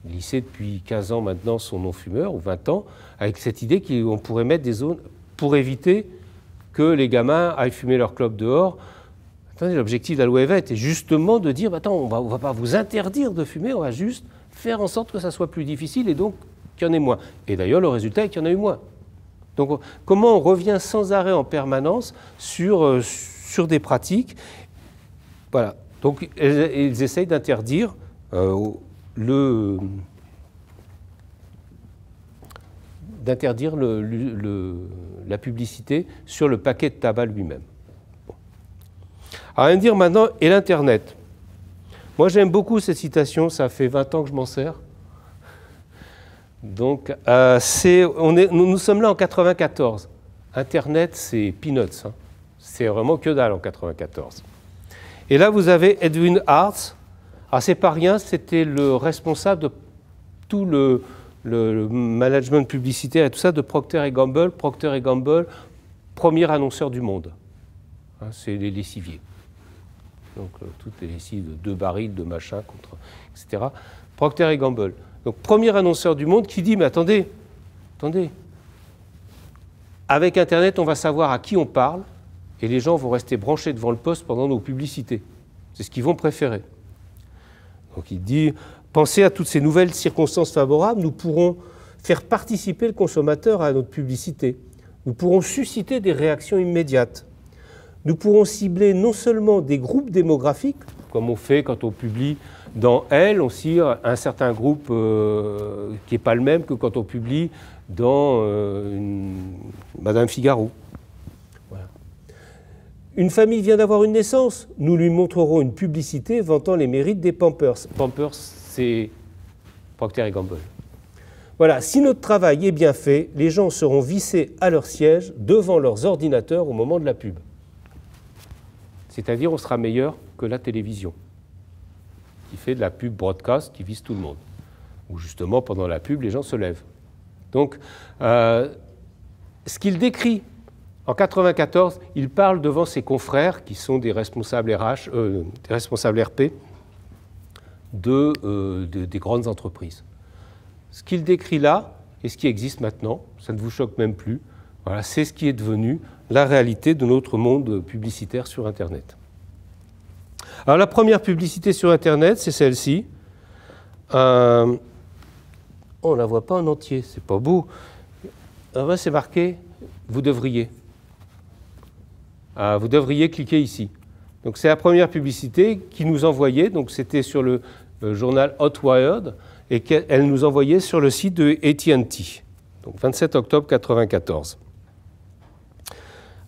Les lycées, depuis 15 ans maintenant, sont non-fumeurs, ou 20 ans, avec cette idée qu'on pourrait mettre des zones pour éviter que les gamins aillent fumer leur club dehors. Attendez, l'objectif de la loi E20 était justement de dire bah, attends, on ne va pas vous interdire de fumer, on va juste faire en sorte que ça soit plus difficile et donc qu'il y en ait moins. Et d'ailleurs, le résultat est qu'il y en a eu moins. Donc comment on revient sans arrêt en permanence sur, euh, sur des pratiques Voilà. Donc ils essayent d'interdire euh, le d'interdire le, la publicité sur le paquet de tabac lui-même. Alors, À rien dire maintenant, et l'Internet. Moi j'aime beaucoup cette citation, ça fait 20 ans que je m'en sers. Donc, euh, nous, sommes là en 94. Internet, c'est peanuts. Hein. C'est vraiment que dalle en 94. Et là, vous avez Edwin Hartz. Ah, c'est pas rien, c'était le responsable de tout le, management publicitaire et tout ça de Procter Gamble. Procter Gamble, premier annonceur du monde. Hein, c'est les lessiviers. Donc, euh, toutes les lessives de deux barils, de machin, contre, etc. Procter Gamble. Donc premier annonceur du monde qui dit, mais attendez, attendez, avec Internet, on va savoir à qui on parle et les gens vont rester branchés devant le poste pendant nos publicités. C'est ce qu'ils vont préférer. Donc il dit, pensez à toutes ces nouvelles circonstances favorables, nous pourrons faire participer le consommateur à notre publicité. Nous pourrons susciter des réactions immédiates. Nous pourrons cibler non seulement des groupes démographiques, comme on fait quand on publie dans Elle, on cire un certain groupe euh, qui n'est pas le même que quand on publie dans euh, Madame Figaro. Une famille vient d'avoir une naissance. Nous lui montrerons une publicité vantant les mérites des Pampers. Pampers, c'est Procter et Gamble. Voilà, si notre travail est bien fait, les gens seront vissés à leur siège devant leurs ordinateurs au moment de la pub. C'est-à-dire, on sera meilleur que la télévision qui fait de la pub broadcast qui vise tout le monde, où justement pendant la pub, les gens se lèvent. Donc, euh, ce qu'il décrit en 1994, il parle devant ses confrères, qui sont des responsables, RH, euh, des responsables RP, euh, de, des grandes entreprises. Ce qu'il décrit là, et ce qui existe maintenant, ça ne vous choque même plus, voilà, c'est ce qui est devenu la réalité de notre monde publicitaire sur Internet. Alors la première publicité sur Internet, c'est celle-ci. Euh, on ne la voit pas en entier, c'est pas beau. Ben, c'est marqué « Vous devriez ah, Vous devriez cliquer ici. Donc c'est la première publicité qui nous envoyait, donc c'était sur le, journal Hot Wired. et qu'elle nous envoyait sur le site de AT&T, donc 27 octobre 1994.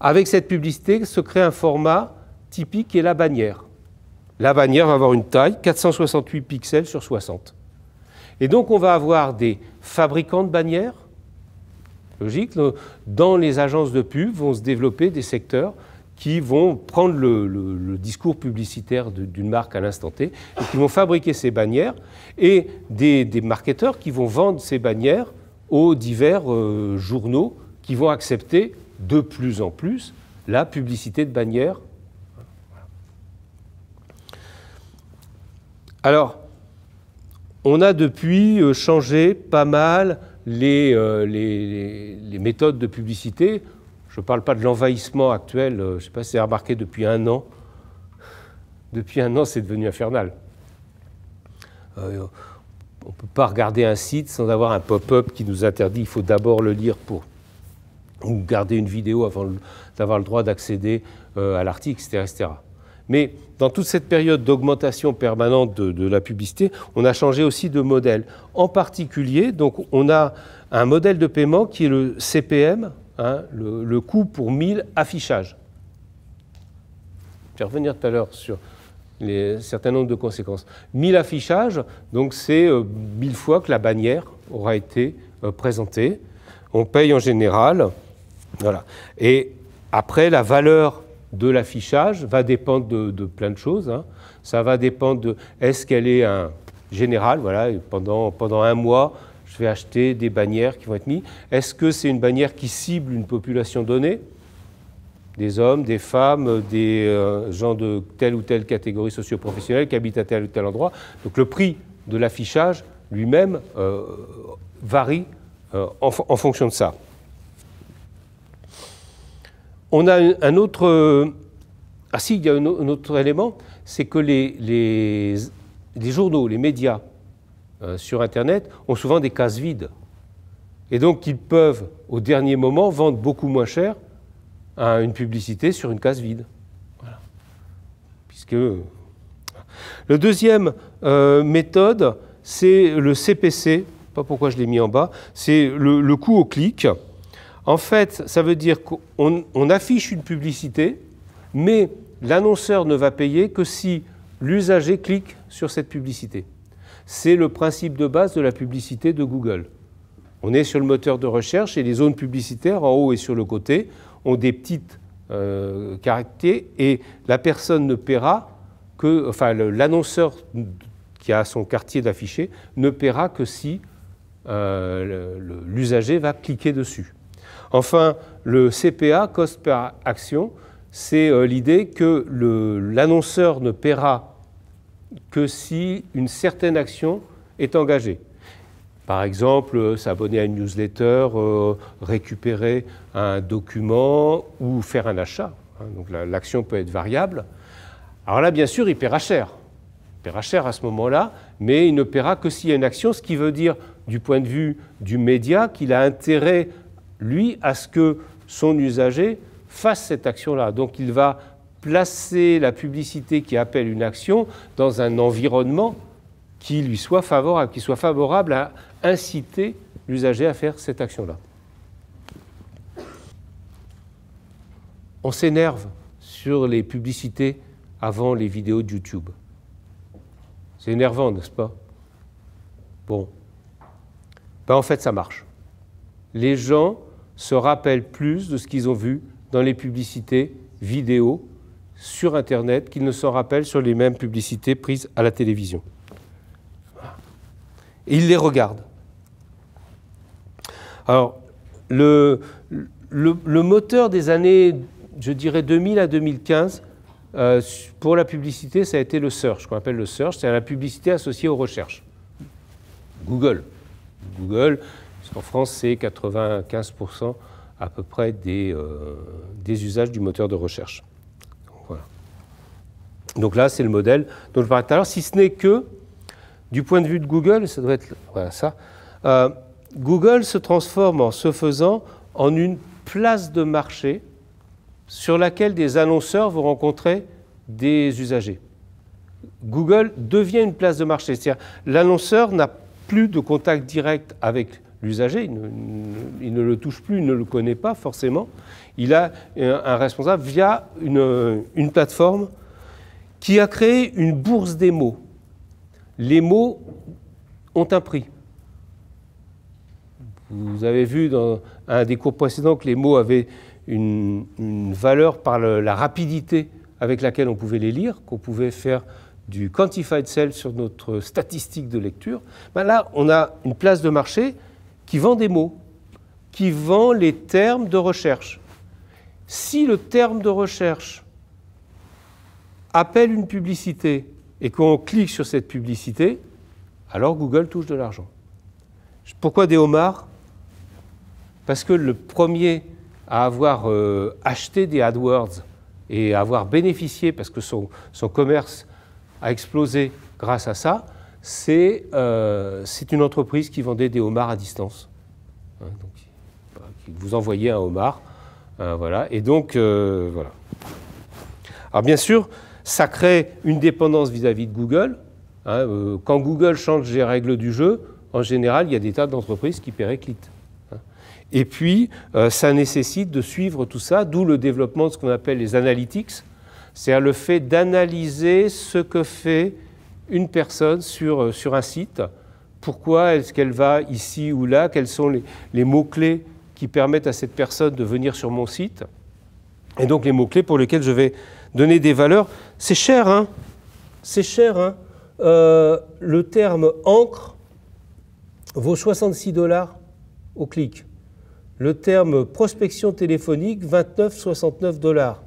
Avec cette publicité se crée un format typique qui est la bannière la bannière va avoir une taille 468 pixels sur 60. Et donc on va avoir des fabricants de bannières, logique, dans les agences de pub vont se développer des secteurs qui vont prendre le, discours publicitaire d'une marque à l'instant T, et qui vont fabriquer ces bannières, et des, marketeurs qui vont vendre ces bannières aux divers euh, journaux qui vont accepter de plus en plus la publicité de bannières. Alors, on a depuis euh, changé pas mal euh, les, méthodes de publicité. Je ne parle pas de l'envahissement actuel, euh, je ne sais pas si c'est remarqué depuis un an. Depuis un an, c'est devenu infernal. on ne peut pas regarder un site sans avoir un pop-up qui nous interdit, il faut d'abord le lire pour ou garder une vidéo avant d'avoir le droit d'accéder à l'article, etc., etc. Mais dans toute cette période d'augmentation permanente de, la publicité, on a changé aussi de modèle. En particulier, donc, on a un modèle de paiement qui est le CPM, hein, le, coût pour 1000 affichages. Je vais revenir tout à l'heure sur les, certain nombre de conséquences. 1000 affichages, donc c'est 1000 euh, fois que la bannière aura été euh, présentée. On paye en général. Voilà. Et après, la valeur de l'affichage va dépendre de, plein de choses. Hein. Ça va dépendre de est-ce qu'elle est un général, voilà, pendant, pendant un mois, je vais acheter des bannières qui vont être mises. Est-ce que c'est une bannière qui cible une population donnée des hommes, des femmes, des euh, gens de telle ou telle catégorie socioprofessionnelle qui habitent à tel ou tel endroit. Donc le prix de l'affichage lui-même euh, varie euh, en fonction de ça. On a un autre... Euh, ah si, il y a un autre élément, c'est que les, les, journaux, les médias euh, sur Internet ont souvent des cases vides. Et donc ils peuvent, au dernier moment, vendre beaucoup moins cher à une publicité sur une case vide. Puisque... Euh, le deuxième méthode, c'est le CPC, pas pourquoi je l'ai mis en bas, c'est le coût au clic. En fait, ça veut dire qu'on affiche une publicité, mais l'annonceur ne va payer que si l'usager clique sur cette publicité. C'est le principe de base de la publicité de Google. On est sur le moteur de recherche et les zones publicitaires en haut et sur le côté ont des petites euh, caractères et la personne ne paiera que, enfin l'annonceur qui a son quartier d'affiché ne paiera que si euh, l'usager va cliquer dessus. Enfin, le CPA, cost per action, c'est euh, l'idée que l'annonceur ne paiera que si une certaine action est engagée. Par exemple, euh, s'abonner à une newsletter, euh, récupérer un document ou faire un achat. Hein. Donc l'action peut être variable. Alors là, bien sûr, il paiera cher. Il paiera cher à ce moment-là, mais il ne paiera que s'il y a une action, ce qui veut dire, du point de vue du média, qu'il a intérêt lui, à ce que son usager fasse cette action-là. Donc il va placer la publicité qui appelle une action dans un environnement qui lui soit favorable, qui soit favorable à inciter l'usager à faire cette action-là. On s'énerve sur les publicités avant les vidéos de YouTube. C'est énervant, n'est-ce pas Bon. Ben, en fait, ça marche. Les gens se rappellent plus de ce qu'ils ont vu dans les publicités vidéo sur Internet qu'ils ne s'en rappellent sur les mêmes publicités prises à la télévision. Et ils les regardent. Alors, le, le, moteur des années, je dirais 2000 à 2015, euh, pour la publicité, ça a été le search, qu'on appelle le search, c'est à la publicité associée aux recherches. Google. Google, en France, c'est 95% à peu près des, euh, des, usages du moteur de recherche. Donc, là, c'est le modèle dont je parlais tout à l'heure, si ce n'est que, du point de vue de Google, ça doit être voilà, ça, euh, Google se transforme en se faisant en une place de marché sur laquelle des annonceurs vont rencontrer des usagers. Google devient une place de marché, c'est-à-dire l'annonceur n'a plus de contact direct avec l'usager, il, ne le touche plus, il ne le connaît pas forcément. Il a un responsable via une, plateforme qui a créé une bourse des mots. Les mots ont un prix. Vous avez vu dans un des cours précédents que les mots avaient une, valeur par la rapidité avec laquelle on pouvait les lire, qu'on pouvait faire du quantified cell sur notre statistique de lecture. Ben là, on a une place de marché qui vend des mots, qui vend les termes de recherche. Si le terme de recherche appelle une publicité et qu'on clique sur cette publicité, alors Google touche de l'argent. Pourquoi des homards Parce que le premier à avoir euh, acheté des AdWords et à avoir bénéficié, parce que son commerce a explosé grâce à ça, euh, c'est une entreprise qui vendait des homards à distance. Hein, euh, vous envoyez un homard. Euh, voilà. Et donc, voilà. Alors, bien sûr, ça crée une dépendance vis-à-vis de Google. Hein, quand Google change les règles du jeu, en général, il y a des tas d'entreprises qui péréclitent hein. Et puis, ça nécessite de suivre tout ça, d'où le développement de ce qu'on appelle les analytics, c'est-à-dire le fait d'analyser ce que fait une personne sur, euh, sur un site. Pourquoi est-ce qu'elle va ici ou là Quels sont les, mots-clés qui permettent à cette personne de venir sur mon site Et donc les mots-clés pour lesquels je vais donner des valeurs. C'est cher, hein C'est cher, hein euh, Le terme encre vaut 66 dollars au clic. Le terme prospection téléphonique, 29,69 dollars.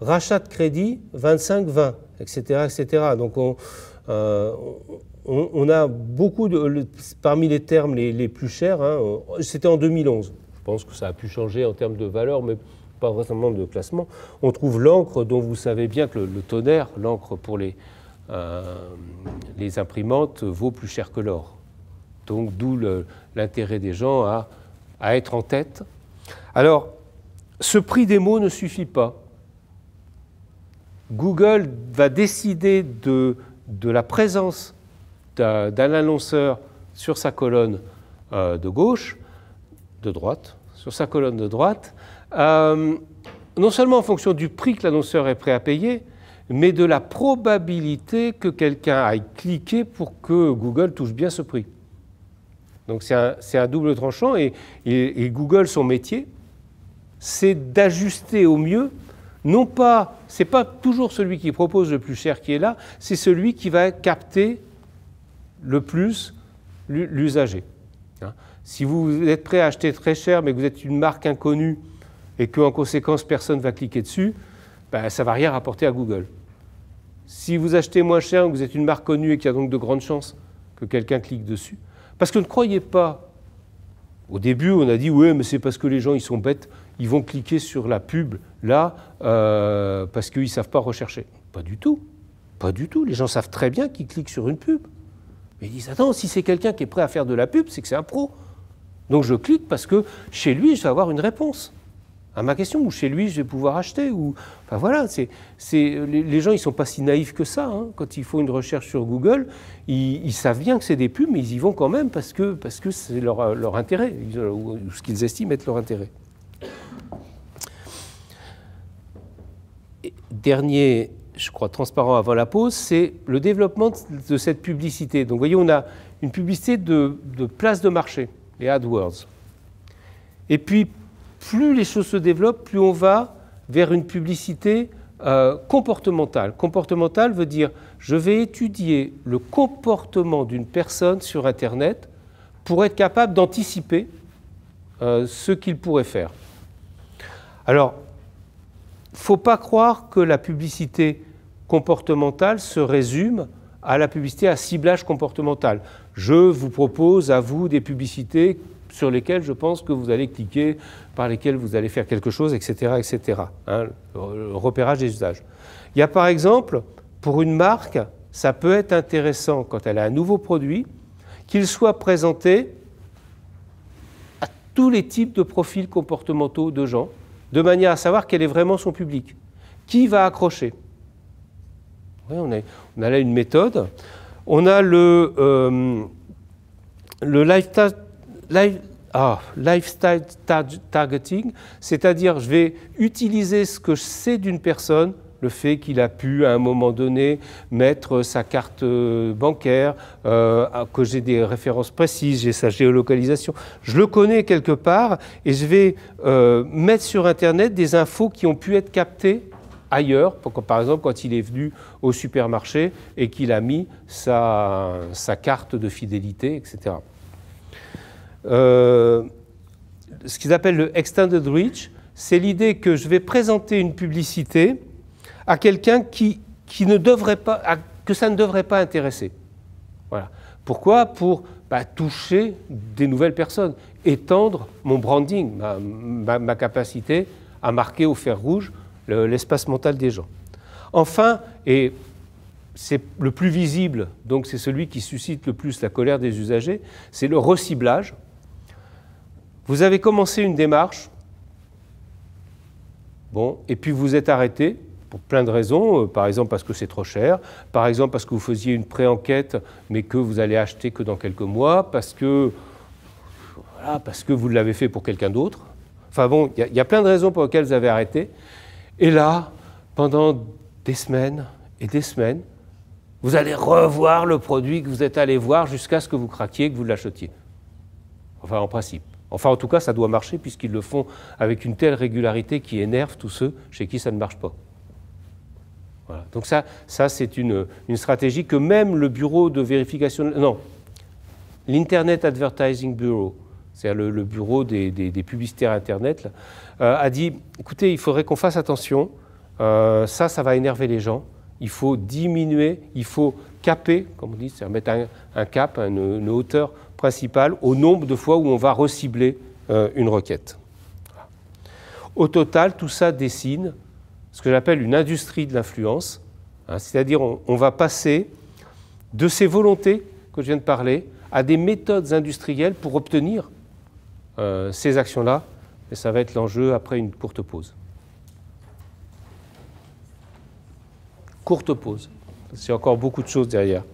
Rachat de crédit, 25,20, etc., etc. Donc on, euh, on, a beaucoup, parmi les termes les, plus chers, hein, euh, c'était en 2011. Je pense que ça a pu changer en termes de valeur, mais pas vraiment de classement. On trouve l'encre, dont vous savez bien que le, tonnerre, l'encre pour les, euh, les imprimantes, vaut plus cher que l'or. Donc d'où l'intérêt des gens à être en tête. Alors, ce prix des mots ne suffit pas. Google va décider de de la présence d'un annonceur sur sa colonne euh, de gauche, de droite, sur sa colonne de droite, euh, non seulement en fonction du prix que l'annonceur est prêt à payer, mais de la probabilité que quelqu'un aille cliquer pour que Google touche bien ce prix. Donc c'est un, double tranchant et Google, son métier, c'est d'ajuster au mieux non pas, ce n'est pas toujours celui qui propose le plus cher qui est là, c'est celui qui va capter le plus l'usager. Hein. si vous êtes prêt à acheter très cher, mais que vous êtes une marque inconnue et qu'en conséquence personne ne va cliquer dessus, bah, ça ne va rien rapporter à Google. Si vous achetez moins cher, vous êtes une marque connue et qu'il y a donc de grandes chances que quelqu'un clique dessus. Parce que ne croyez pas. Au début, on a dit oui, mais c'est parce que les gens ils sont bêtes, ils vont cliquer sur la pub là euh, parce qu'ils ne savent pas rechercher. Pas du tout. Pas du tout. Les gens savent très bien qu'ils cliquent sur une pub. Mais ils disent Attends, si c'est quelqu'un qui est prêt à faire de la pub, c'est que c'est un pro. Donc je clique parce que chez lui, je vais avoir une réponse à ma question, ou chez lui, je vais pouvoir acheter. Ou... Enfin voilà, c'est, les, gens, ils ne sont pas si naïfs que ça. Hein. Quand ils font une recherche sur Google, ils, ils savent bien que c'est des pubs, mais ils y vont quand même parce que, parce que c'est leur, leur intérêt, ou ce qu'ils estiment être leur intérêt. dernier, je crois, transparent avant la pause, c'est le développement de cette publicité. Donc, vous voyez, on a une publicité de, place de marché, les AdWords. Et puis, plus les choses se développent, plus on va vers une publicité euh, comportementale. Comportementale veut dire je vais étudier le comportement d'une personne sur Internet pour être capable d'anticiper euh, ce qu'il pourrait faire. Alors, faut pas croire que la publicité comportementale se résume à la publicité à ciblage comportemental. Je vous propose à vous des publicités sur lesquelles je pense que vous allez cliquer, par lesquelles vous allez faire quelque chose, etc. etc. Hein, repérage des usages. Il y a par exemple, pour une marque, ça peut être intéressant quand elle a un nouveau produit, qu'il soit présenté à tous les types de profils comportementaux de gens, de manière à savoir quel est vraiment son public. Qui va accrocher on, a, là une méthode. On a le, euh, le ah, lifestyle targeting, c'est-à-dire je vais utiliser ce que je sais d'une personne le fait qu'il a pu, à un moment donné, mettre sa carte euh, bancaire, que euh, j'ai des références précises, j'ai sa géolocalisation. Je le connais quelque part et je vais euh, mettre sur Internet des infos qui ont pu être captées ailleurs, par exemple quand il est venu au supermarché et qu'il a mis sa, carte de fidélité, etc. ce qu'ils appellent le extended reach, c'est l'idée que je vais présenter une publicité à quelqu'un qui, ne devrait pas, que ça ne devrait pas intéresser. Voilà. Pourquoi Pour bah, toucher des nouvelles personnes, étendre mon branding, ma, capacité à marquer au fer rouge l'espace mental des gens. Enfin, et c'est le plus visible, donc c'est celui qui suscite le plus la colère des usagers, c'est le reciblage. Vous avez commencé une démarche, bon, et puis vous êtes arrêté, pour plein de raisons, euh, par exemple parce que c'est trop cher, par exemple parce que vous faisiez une pré-enquête mais que vous allez acheter que dans quelques mois, parce que, voilà, parce que vous l'avez fait pour quelqu'un d'autre. Enfin bon, il y, a plein de raisons pour lesquelles vous avez arrêté. Et là, pendant des semaines et des semaines, vous allez revoir le produit que vous êtes allé voir jusqu'à ce que vous craquiez, que vous l'achetiez. Enfin, en principe. Enfin, en tout cas, ça doit marcher puisqu'ils le font avec une telle régularité qui énerve tous ceux chez qui ça ne marche pas. Donc ça, ça c'est une, stratégie que même le bureau de vérification... Non, l'Internet Advertising Bureau, c'est-à-dire le, bureau des, publicitaires Internet, euh, a dit, écoutez, il faudrait qu'on fasse attention, euh, ça, ça va énerver les gens, il faut diminuer, il faut caper, comme on dit, c'est-à-dire mettre un, cap, une, hauteur principale au nombre de fois où on va recibler euh, une requête. Au total, tout ça dessine ce que j'appelle une industrie de l'influence, hein, c'est-à-dire on, va passer de ces volontés que je viens de parler à des méthodes industrielles pour obtenir euh, ces actions-là, et ça va être l'enjeu après une courte pause. Courte pause, parce y a encore beaucoup de choses derrière.